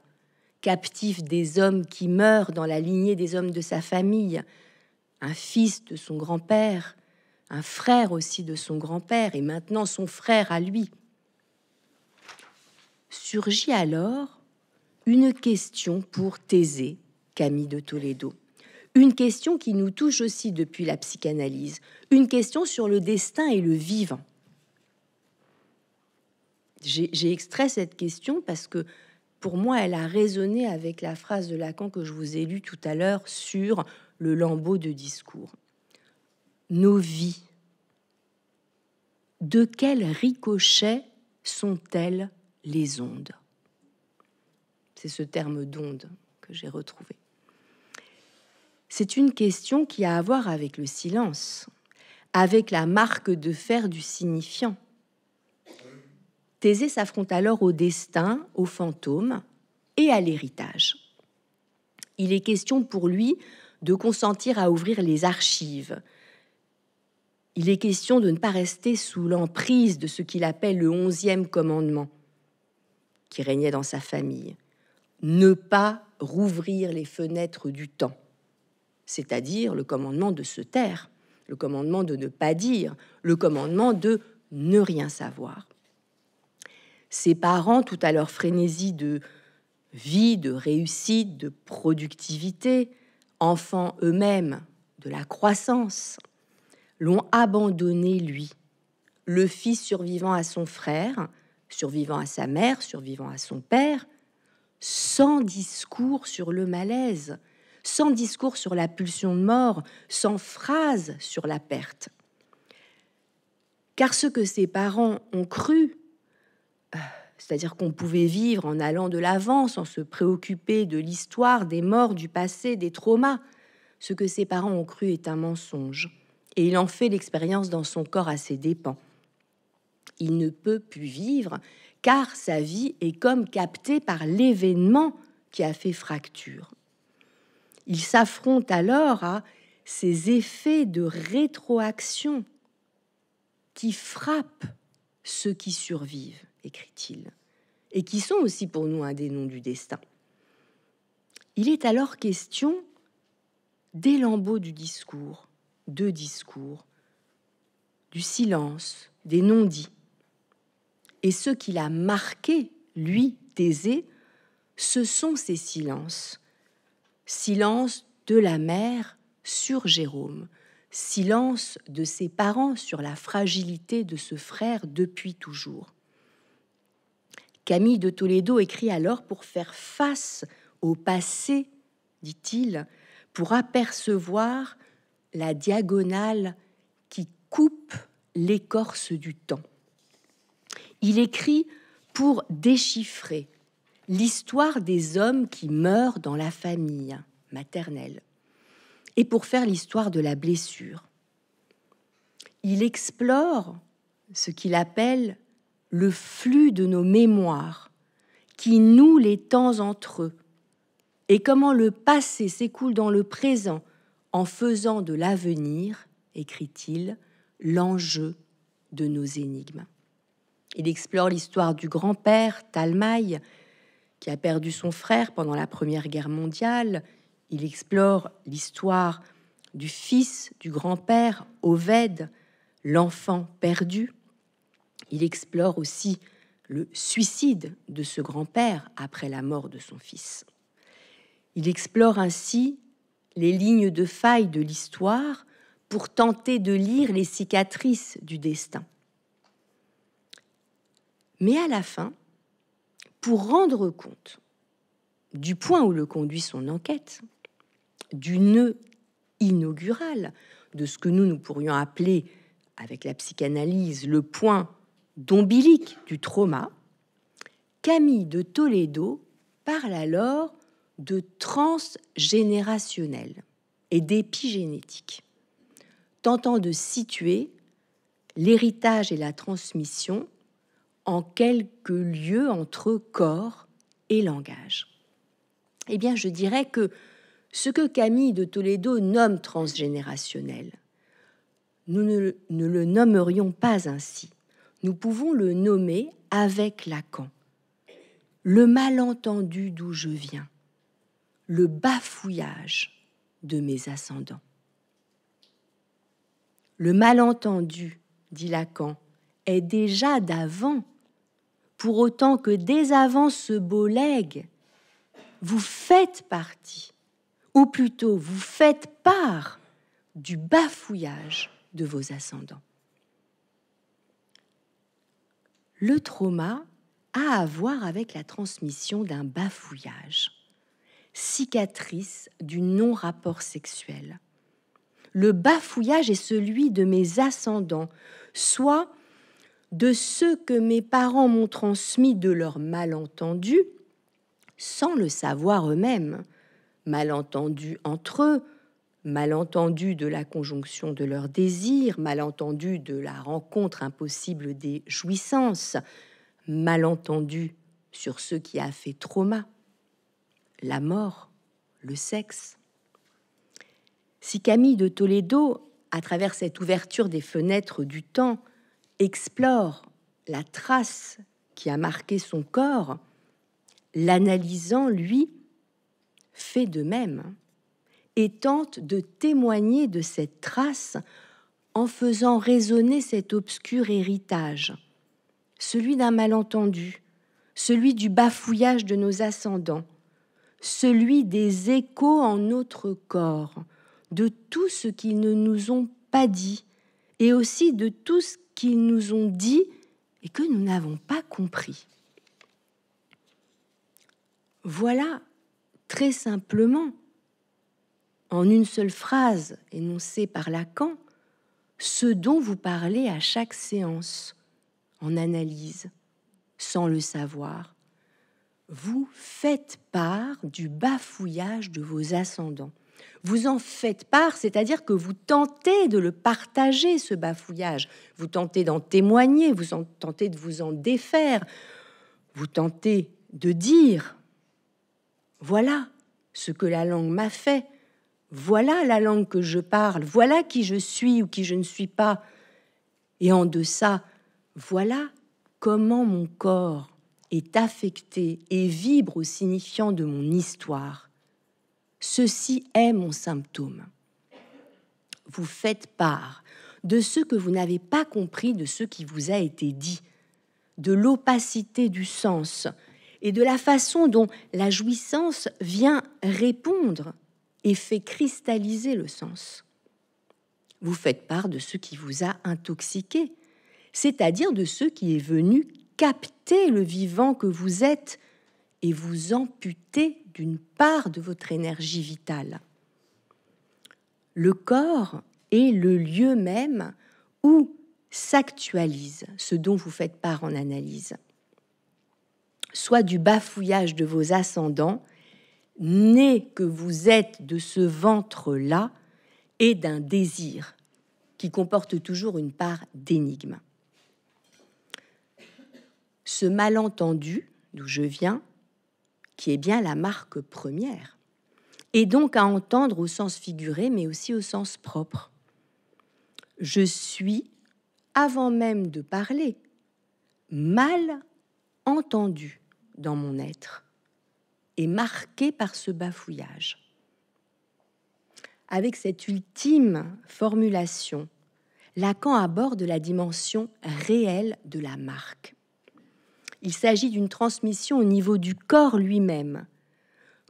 captif des hommes qui meurent dans la lignée des hommes de sa famille, un fils de son grand-père, un frère aussi de son grand-père, et maintenant son frère à lui. Surgit alors une question pour Thésée, Camille de Toledo. Une question qui nous touche aussi depuis la psychanalyse, une question sur le destin et le vivant. J'ai extrait cette question parce que pour moi, elle a résonné avec la phrase de Lacan que je vous ai lue tout à l'heure sur le lambeau de discours. Nos vies, de quel ricochet sont-elles les ondes C'est ce terme d'onde que j'ai retrouvé. C'est une question qui a à voir avec le silence, avec la marque de fer du signifiant, Thésée s'affronte alors au destin, aux fantômes et à l'héritage. Il est question pour lui de consentir à ouvrir les archives. Il est question de ne pas rester sous l'emprise de ce qu'il appelle le onzième commandement qui régnait dans sa famille. Ne pas rouvrir les fenêtres du temps, c'est-à-dire le commandement de se taire, le commandement de ne pas dire, le commandement de ne rien savoir. Ses parents, tout à leur frénésie de vie, de réussite, de productivité, enfants eux-mêmes, de la croissance, l'ont abandonné lui, le fils survivant à son frère, survivant à sa mère, survivant à son père, sans discours sur le malaise, sans discours sur la pulsion de mort, sans phrase sur la perte. Car ce que ses parents ont cru c'est-à-dire qu'on pouvait vivre en allant de l'avant, sans se préoccuper de l'histoire, des morts, du passé, des traumas. Ce que ses parents ont cru est un mensonge, et il en fait l'expérience dans son corps à ses dépens. Il ne peut plus vivre, car sa vie est comme captée par l'événement qui a fait fracture. Il s'affronte alors à ces effets de rétroaction qui frappent ceux qui survivent écrit-il, et qui sont aussi pour nous un des noms du destin. Il est alors question des lambeaux du discours, de discours, du silence, des non-dits. Et ce qu'il a marqué, lui, Thésée, ce sont ces silences. Silence de la mère sur Jérôme, silence de ses parents sur la fragilité de ce frère depuis toujours. Camille de Toledo écrit alors pour faire face au passé, dit-il, pour apercevoir la diagonale qui coupe l'écorce du temps. Il écrit pour déchiffrer l'histoire des hommes qui meurent dans la famille maternelle et pour faire l'histoire de la blessure. Il explore ce qu'il appelle le flux de nos mémoires qui noue les temps entre eux, et comment le passé s'écoule dans le présent en faisant de l'avenir, écrit-il, l'enjeu de nos énigmes. Il explore l'histoire du grand-père, Talmaï, qui a perdu son frère pendant la Première Guerre mondiale. Il explore l'histoire du fils du grand-père, Oved, l'enfant perdu. Il explore aussi le suicide de ce grand-père après la mort de son fils. Il explore ainsi les lignes de faille de l'histoire pour tenter de lire les cicatrices du destin. Mais à la fin, pour rendre compte du point où le conduit son enquête, du nœud inaugural, de ce que nous, nous pourrions appeler, avec la psychanalyse, le point d'ombilique du trauma, Camille de Toledo parle alors de transgénérationnel et d'épigénétique, tentant de situer l'héritage et la transmission en quelques lieux entre corps et langage. Eh bien, je dirais que ce que Camille de Toledo nomme transgénérationnel, nous ne le nommerions pas ainsi nous pouvons le nommer avec Lacan. Le malentendu d'où je viens, le bafouillage de mes ascendants. Le malentendu, dit Lacan, est déjà d'avant, pour autant que dès avant ce beau legs, vous faites partie, ou plutôt vous faites part du bafouillage de vos ascendants. le trauma a à voir avec la transmission d'un bafouillage, cicatrice du non-rapport sexuel. Le bafouillage est celui de mes ascendants, soit de ceux que mes parents m'ont transmis de leur malentendu, sans le savoir eux-mêmes, malentendu entre eux, malentendu de la conjonction de leurs désirs, malentendu de la rencontre impossible des jouissances, malentendu sur ce qui a fait trauma, la mort, le sexe. Si Camille de Toledo, à travers cette ouverture des fenêtres du temps, explore la trace qui a marqué son corps, l'analysant, lui, fait de même et tente de témoigner de cette trace en faisant résonner cet obscur héritage, celui d'un malentendu, celui du bafouillage de nos ascendants, celui des échos en notre corps, de tout ce qu'ils ne nous ont pas dit, et aussi de tout ce qu'ils nous ont dit et que nous n'avons pas compris. Voilà, très simplement, en une seule phrase énoncée par Lacan ce dont vous parlez à chaque séance, en analyse, sans le savoir. Vous faites part du bafouillage de vos ascendants. Vous en faites part, c'est-à-dire que vous tentez de le partager, ce bafouillage. Vous tentez d'en témoigner, vous en tentez de vous en défaire. Vous tentez de dire, voilà ce que la langue m'a fait, voilà la langue que je parle, voilà qui je suis ou qui je ne suis pas. Et en deçà, voilà comment mon corps est affecté et vibre au signifiant de mon histoire. Ceci est mon symptôme. Vous faites part de ce que vous n'avez pas compris de ce qui vous a été dit, de l'opacité du sens et de la façon dont la jouissance vient répondre et fait cristalliser le sens. Vous faites part de ce qui vous a intoxiqué, c'est-à-dire de ce qui est venu capter le vivant que vous êtes et vous amputer d'une part de votre énergie vitale. Le corps est le lieu même où s'actualise ce dont vous faites part en analyse, soit du bafouillage de vos ascendants, né que vous êtes de ce ventre-là et d'un désir qui comporte toujours une part d'énigme. Ce malentendu d'où je viens, qui est bien la marque première, est donc à entendre au sens figuré, mais aussi au sens propre. Je suis, avant même de parler, mal entendu dans mon être est marqué par ce bafouillage. Avec cette ultime formulation, Lacan aborde la dimension réelle de la marque. Il s'agit d'une transmission au niveau du corps lui-même,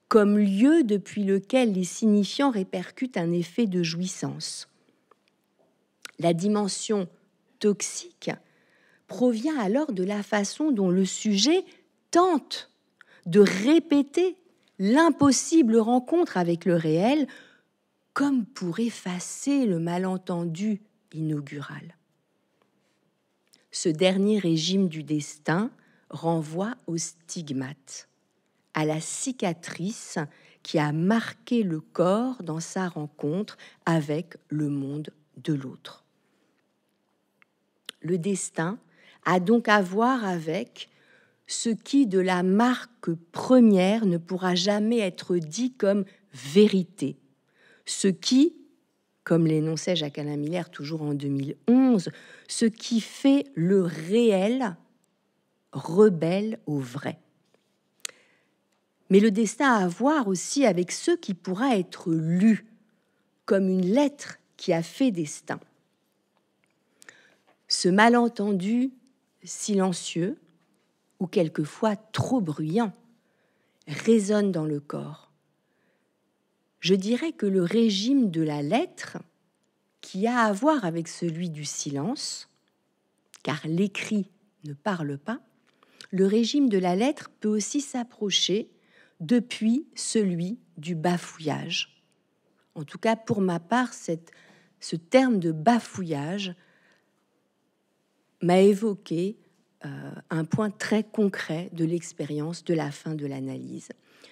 comme lieu depuis lequel les signifiants répercutent un effet de jouissance. La dimension toxique provient alors de la façon dont le sujet tente de répéter l'impossible rencontre avec le réel comme pour effacer le malentendu inaugural. Ce dernier régime du destin renvoie au stigmate, à la cicatrice qui a marqué le corps dans sa rencontre avec le monde de l'autre. Le destin a donc à voir avec ce qui de la marque première ne pourra jamais être dit comme vérité, ce qui, comme l'énonçait Jacques Alain Miller toujours en 2011, ce qui fait le réel rebelle au vrai. Mais le destin a à voir aussi avec ce qui pourra être lu, comme une lettre qui a fait destin. Ce malentendu silencieux, ou quelquefois trop bruyant, résonne dans le corps. Je dirais que le régime de la lettre, qui a à voir avec celui du silence, car l'écrit ne parle pas, le régime de la lettre peut aussi s'approcher depuis celui du bafouillage. En tout cas, pour ma part, ce terme de bafouillage m'a évoqué euh, un point très concret de l'expérience de la fin de l'analyse.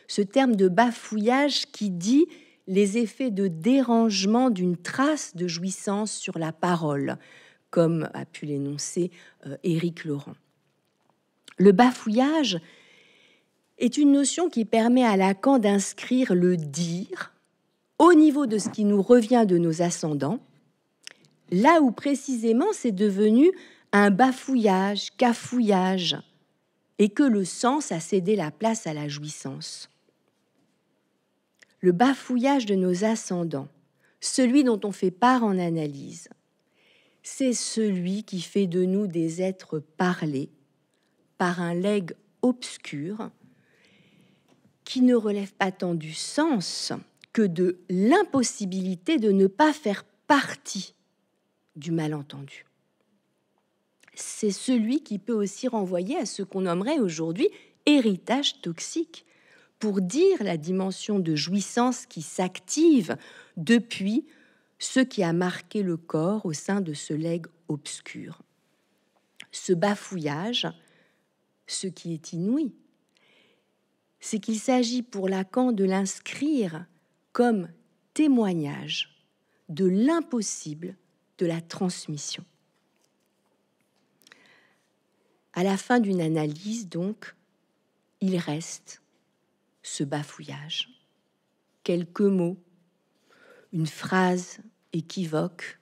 Ce terme de bafouillage qui dit les effets de dérangement d'une trace de jouissance sur la parole, comme a pu l'énoncer euh, Éric Laurent. Le bafouillage est une notion qui permet à Lacan d'inscrire le dire au niveau de ce qui nous revient de nos ascendants, là où précisément c'est devenu un bafouillage, cafouillage, et que le sens a cédé la place à la jouissance. Le bafouillage de nos ascendants, celui dont on fait part en analyse, c'est celui qui fait de nous des êtres parlés par un legs obscur qui ne relève pas tant du sens que de l'impossibilité de ne pas faire partie du malentendu c'est celui qui peut aussi renvoyer à ce qu'on nommerait aujourd'hui héritage toxique, pour dire la dimension de jouissance qui s'active depuis ce qui a marqué le corps au sein de ce legs obscur. Ce bafouillage, ce qui est inouï, c'est qu'il s'agit pour Lacan de l'inscrire comme témoignage de l'impossible de la transmission. À la fin d'une analyse, donc, il reste ce bafouillage. Quelques mots, une phrase équivoque,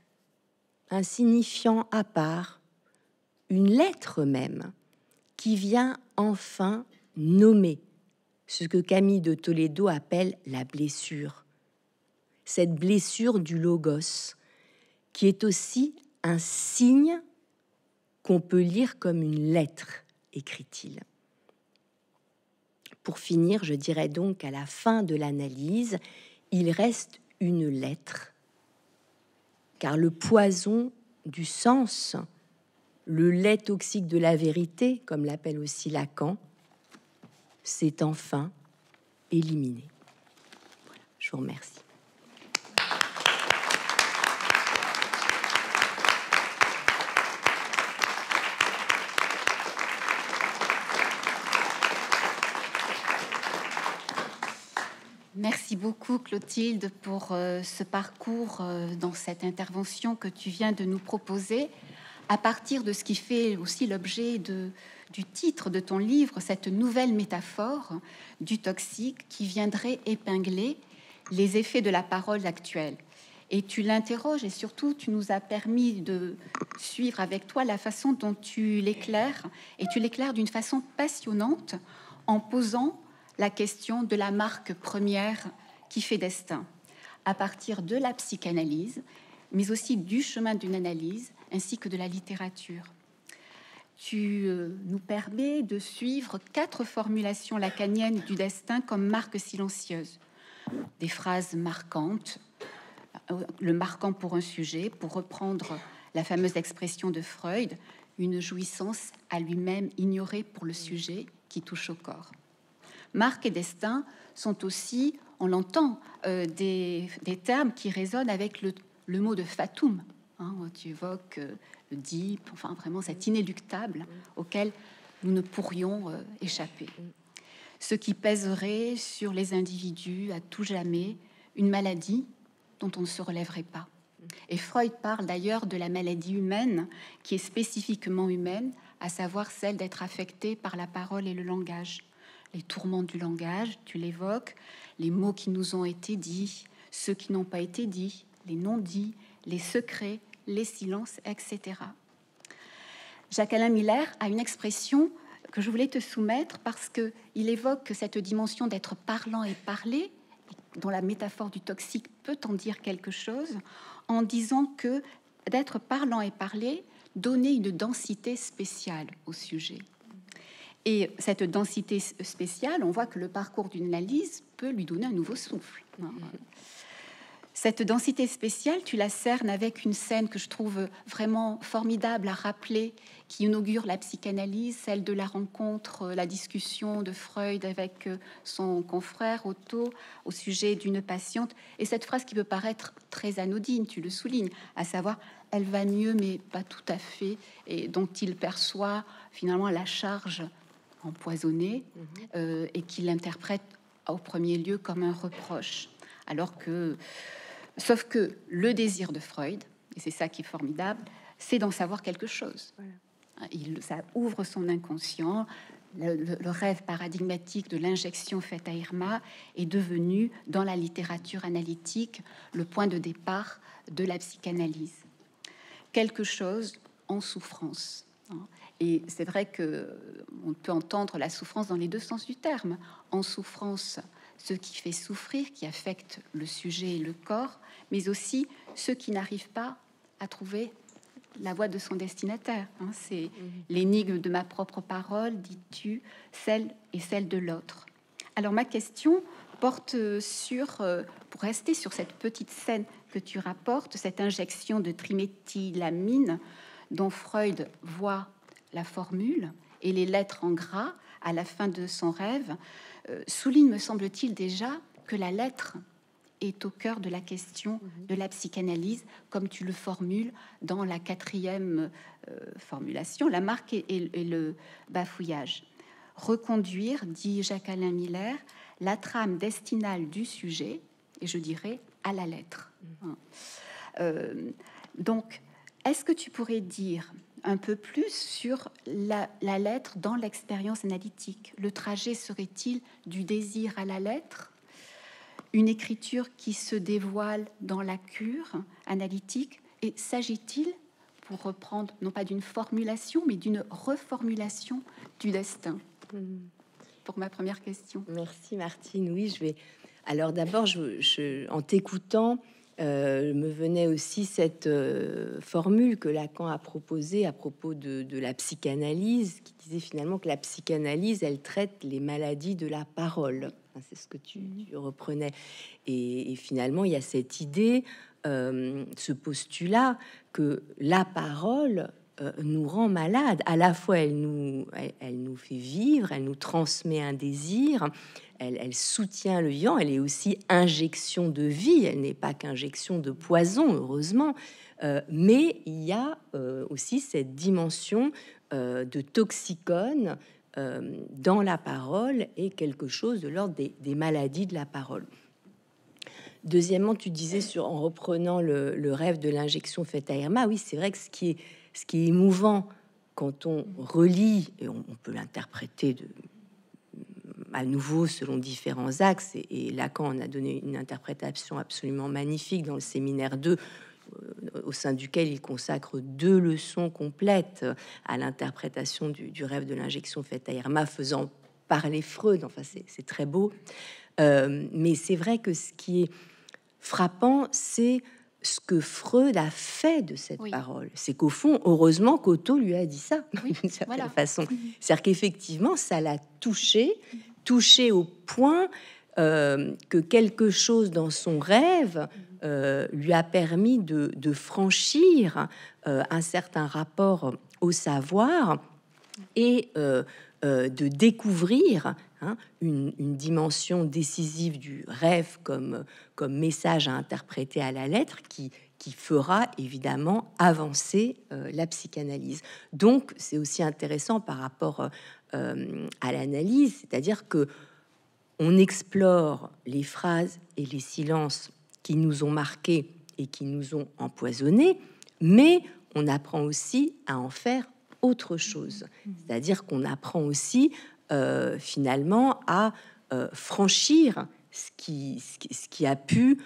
un signifiant à part, une lettre même, qui vient enfin nommer ce que Camille de Toledo appelle la blessure. Cette blessure du logos, qui est aussi un signe qu'on peut lire comme une lettre, écrit-il. Pour finir, je dirais donc qu'à la fin de l'analyse, il reste une lettre, car le poison du sens, le lait toxique de la vérité, comme l'appelle aussi Lacan, s'est enfin éliminé. je vous remercie. Merci beaucoup Clotilde pour euh, ce parcours euh, dans cette intervention que tu viens de nous proposer à partir de ce qui fait aussi l'objet du titre de ton livre, cette nouvelle métaphore du toxique qui viendrait épingler les effets de la parole actuelle. Et tu l'interroges et surtout tu nous as permis de suivre avec toi la façon dont tu l'éclaires et tu l'éclaires d'une façon passionnante en posant la question de la marque première qui fait destin, à partir de la psychanalyse, mais aussi du chemin d'une analyse, ainsi que de la littérature. Tu euh, nous permets de suivre quatre formulations lacaniennes du destin comme marque silencieuse. Des phrases marquantes, euh, le marquant pour un sujet, pour reprendre la fameuse expression de Freud, une jouissance à lui-même ignorée pour le sujet qui touche au corps. Marc et destin sont aussi, on l'entend, euh, des, termes qui résonnent avec le, mot de fatum. Hein, tu évoques euh, le deep, enfin vraiment cet inéluctable auquel nous ne pourrions euh, échapper. Ce qui pèserait sur les individus à tout jamais une maladie dont on ne se relèverait pas. Et Freud parle d'ailleurs de la maladie humaine qui est spécifiquement humaine, à savoir celle d'être affectée par la parole et le langage les tourments du langage, tu l'évoques, les mots qui nous ont été dits, ceux qui n'ont pas été dits, les non-dits, les secrets, les silences, etc. Jacques-Alain Miller a une expression que je voulais te soumettre parce qu'il il évoque cette dimension d'être parlant et parlé, dont la métaphore du toxique peut en dire quelque chose, en disant que d'être parlant et parlé donnait une densité spéciale au sujet. Et cette densité spéciale, on voit que le parcours d'une analyse peut lui donner un nouveau souffle. Mm-hmm. Cette densité spéciale, tu la cernes avec une scène que je trouve vraiment formidable à rappeler, qui inaugure la psychanalyse, celle de la rencontre, euh, la discussion de Freud avec euh, son confrère Otto au sujet d'une patiente. Et cette phrase qui peut paraître très anodine, tu le soulignes, à savoir elle va mieux, mais pas tout à fait, et dont il perçoit finalement la charge empoisonné mhm. euh, et qui l'interprète au premier lieu comme un reproche. Alors que, sauf que le désir de Freud, et c'est ça qui est formidable, c'est d'en savoir quelque chose. Il, ça ouvre son inconscient. Le, le rêve paradigmatique de l'injection faite à Irma est devenu, dans la littérature analytique, le point de départ de la psychanalyse. Quelque chose en souffrance. Hein. Et c'est vrai que on peut entendre la souffrance dans les deux sens du terme. En souffrance, ce qui fait souffrir, qui affecte le sujet et le corps, mais aussi ceux qui n'arrivent pas à trouver la voie de son destinataire. Hein. c'est mhm. l'énigme de ma propre parole, dis-tu, celle et celle de l'autre. Alors ma question porte sur, euh, pour rester sur cette petite scène que tu rapportes, cette injection de triméthylamine dont Freud voit la formule et les lettres en gras à la fin de son rêve euh, souligne, me semble-t-il, déjà que la lettre est au cœur de la question mhm. de la psychanalyse, comme tu le formules dans la quatrième euh, formulation, la marque et, le bafouillage. Reconduire, dit Jacques-Alain Miller, la trame destinale du sujet, et je dirais à la lettre. Mhm. Hein. Euh, donc, est-ce que tu pourrais dire un peu plus sur la, lettre dans l'expérience analytique. Le trajet serait-il du désir à la lettre Une écriture qui se dévoile dans la cure analytique Et s'agit-il, pour reprendre non pas d'une formulation, mais d'une reformulation du destin hmm. Pour ma première question. Merci Martine. Oui, je vais... Alors d'abord, en t'écoutant, euh, me venait aussi cette euh, formule que Lacan a proposée à propos de, la psychanalyse, qui disait finalement que la psychanalyse, elle traite les maladies de la parole. C'est ce que tu, mm-hmm. reprenais. Et, finalement, il y a cette idée, euh, ce postulat, que la parole nous rend malade. À la fois, elle nous, elle nous fait vivre, elle nous transmet un désir, elle, soutient le vivant, elle est aussi injection de vie, elle n'est pas qu'injection de poison, heureusement. Euh, mais il y a euh, aussi cette dimension euh, de toxicone dans la parole et quelque chose de l'ordre des, maladies de la parole. Deuxièmement, tu disais sur, en reprenant le, rêve de l'injection faite à Irma, oui, c'est vrai que ce qui est, ce émouvant quand on relit, et on, on peut l'interpréter de à nouveau selon différents axes. Et, Lacan en a donné une interprétation absolument magnifique dans le séminaire 2 euh, au sein duquel il consacre deux leçons complètes à l'interprétation du, rêve de l'injection faite à Irma, faisant parler Freud. Enfin, c'est très beau. Euh, mais c'est vrai que ce qui est frappant, c'est ce que Freud a fait de cette parole. C'est qu'au fond, heureusement qu'Otto lui a dit ça, façon. Mm-hmm. C'est-à-dire qu'effectivement, ça l'a touché, mm-hmm touché au point euh, que quelque chose dans son rêve euh, lui a permis de, franchir euh, un certain rapport au savoir et de découvrir hein, une, dimension décisive du rêve comme, comme message à interpréter à la lettre qui, qui fera évidemment avancer la psychanalyse. Donc c'est aussi intéressant par rapport euh, à l'analyse, c'est-à-dire que on explore les phrases et les silences qui nous ont marqués et qui nous ont empoisonnés, mais on apprend aussi à en faire autre chose. Mmh. C'est-à-dire qu'on apprend aussi euh, finalement à euh, franchir ce qui, a pu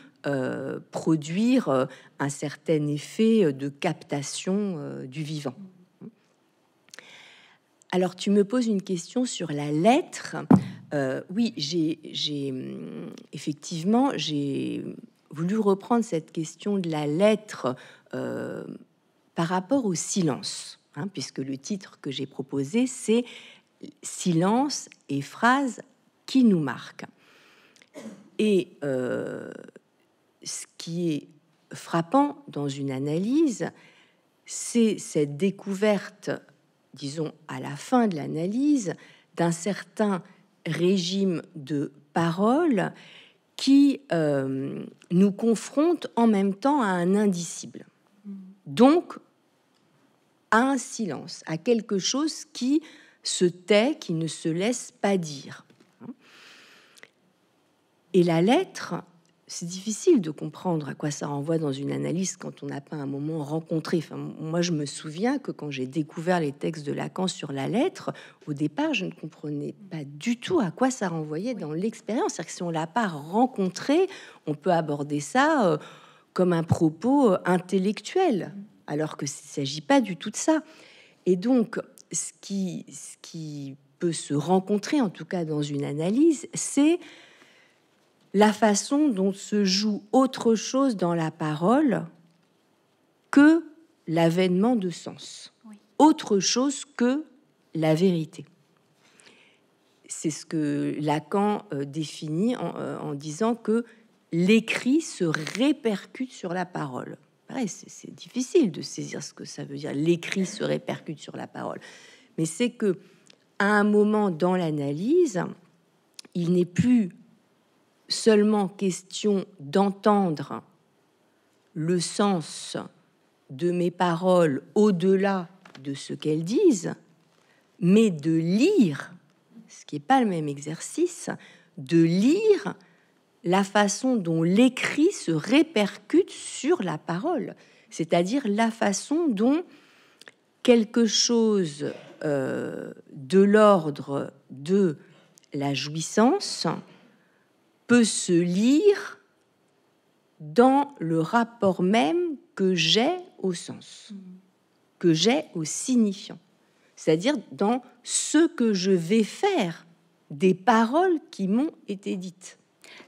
produire un certain effet de captation du vivant. Alors, tu me poses une question sur la lettre. Euh, oui, j'ai hum, effectivement j'ai voulu reprendre cette question de la lettre euh, par rapport au silence, hein, puisque le titre que j'ai proposé c'est silence et phrases qui nous marquent. Et euh, ce qui est frappant dans une analyse, c'est cette découverte disons à la fin de l'analyse, d'un certain régime de parole qui euh, nous confronte en même temps à un indicible. Donc, à un silence, à quelque chose qui se tait, qui ne se laisse pas dire. Et la lettre c'est difficile de comprendre à quoi ça renvoie dans une analyse quand on n'a pas un moment rencontré. Enfin, moi, je me souviens que quand j'ai découvert les textes de Lacan sur la lettre, au départ, je ne comprenais pas du tout à quoi ça renvoyait dans l'expérience. C'est-à-dire que si on l'a pas rencontré, on peut aborder ça euh, comme un propos euh, intellectuel, alors que ne s'agit pas du tout de ça. Et donc, ce qui, ce qui peut se rencontrer, en tout cas dans une analyse, c'est la façon dont se joue autre chose dans la parole que l'avènement de sens, autre chose que la vérité. C'est ce que Lacan euh, définit en, euh, en disant que l'écrit se répercute sur la parole. C'est difficile de saisir ce que ça veut dire. L'écrit se répercute sur la parole. Mais c'est que, à un moment dans l'analyse, il n'est plus seulement question d'entendre le sens de mes paroles au-delà de ce qu'elles disent, mais de lire, ce qui n'est pas le même exercice, de lire la façon dont l'écrit se répercute sur la parole, c'est-à-dire la façon dont quelque chose euh, de l'ordre de la jouissance peut se lire dans le rapport même que j'ai au sens, que j'ai au signifiant, c'est-à-dire dans ce que je vais faire des paroles qui m'ont été dites.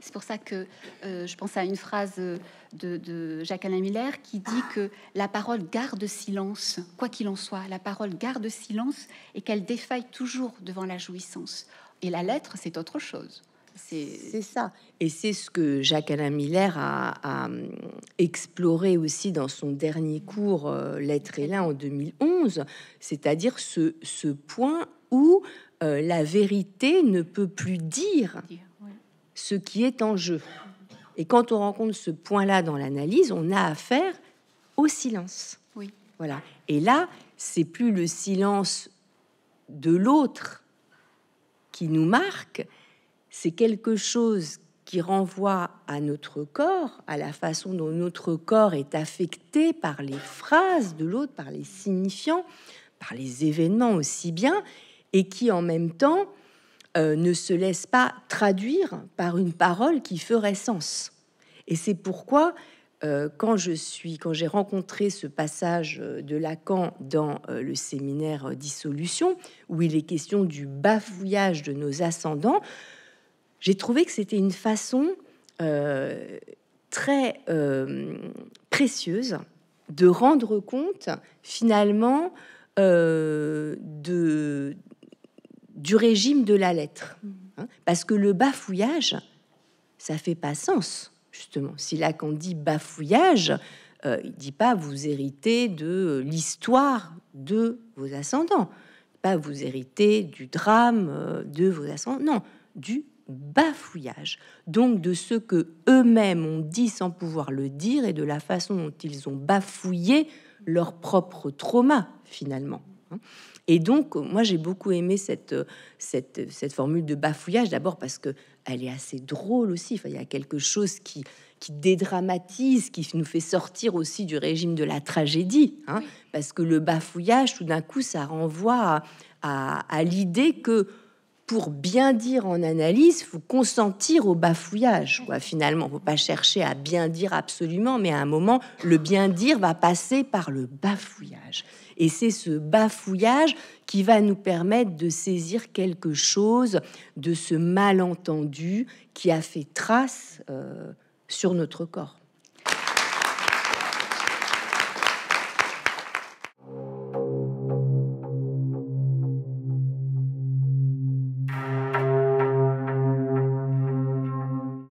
C'est pour ça que euh, je pense à une phrase de, de Jacques Alain Miller qui dit ah. que la parole garde silence, quoi qu'il en soit, la parole garde silence et qu'elle défaille toujours devant la jouissance. Et la lettre, c'est autre chose. C'est ça. Et c'est ce que Jacques-Alain Miller a, hum, exploré aussi dans son dernier cours euh, L'être et là en 2011, c'est-à-dire ce, point où euh, la vérité ne peut plus dire ce qui est en jeu. Et quand on rencontre ce point-là dans l'analyse, on a affaire au silence. Oui. Voilà. Et là, c'est plus le silence de l'autre qui nous marque, c'est quelque chose qui renvoie à notre corps, à la façon dont notre corps est affecté par les phrases de l'autre, par les signifiants, par les événements aussi bien, et qui en même temps euh, ne se laisse pas traduire par une parole qui ferait sens. Et c'est pourquoi euh, quand je suis, quand j'ai rencontré ce passage euh, de Lacan dans le séminaire Dissolution, où il est question du bafouillage de nos ascendants, j'ai trouvé que c'était une façon euh, très euh, précieuse de rendre compte finalement euh, de, du régime de la lettre. Mmh. Hein. parce que le bafouillage, ça fait pas sens, justement. Si Lacan dit bafouillage, il dit pas vous héritez de l'histoire de vos ascendants, pas vous héritez du drame de vos ascendants, non, du bafouillage, donc de ce que eux-mêmes ont dit sans pouvoir le dire et de la façon dont ils ont bafouillé leur propre trauma finalement. Hein. Et donc, moi, j'ai beaucoup aimé cette, cette, formule de bafouillage, d'abord parce que elle est assez drôle aussi. Enfin, il y a quelque chose qui, qui dédramatise, qui nous fait sortir aussi du régime de la tragédie. Hein. Parce que le bafouillage, tout d'un coup, ça renvoie à l'idée que pour bien dire en analyse, faut consentir au bafouillage, il finalement. Faut pas chercher à bien dire absolument, mais à un moment, le bien dire va passer par le bafouillage. Et c'est ce bafouillage qui va nous permettre de saisir quelque chose de ce malentendu qui a fait trace euh, sur notre corps.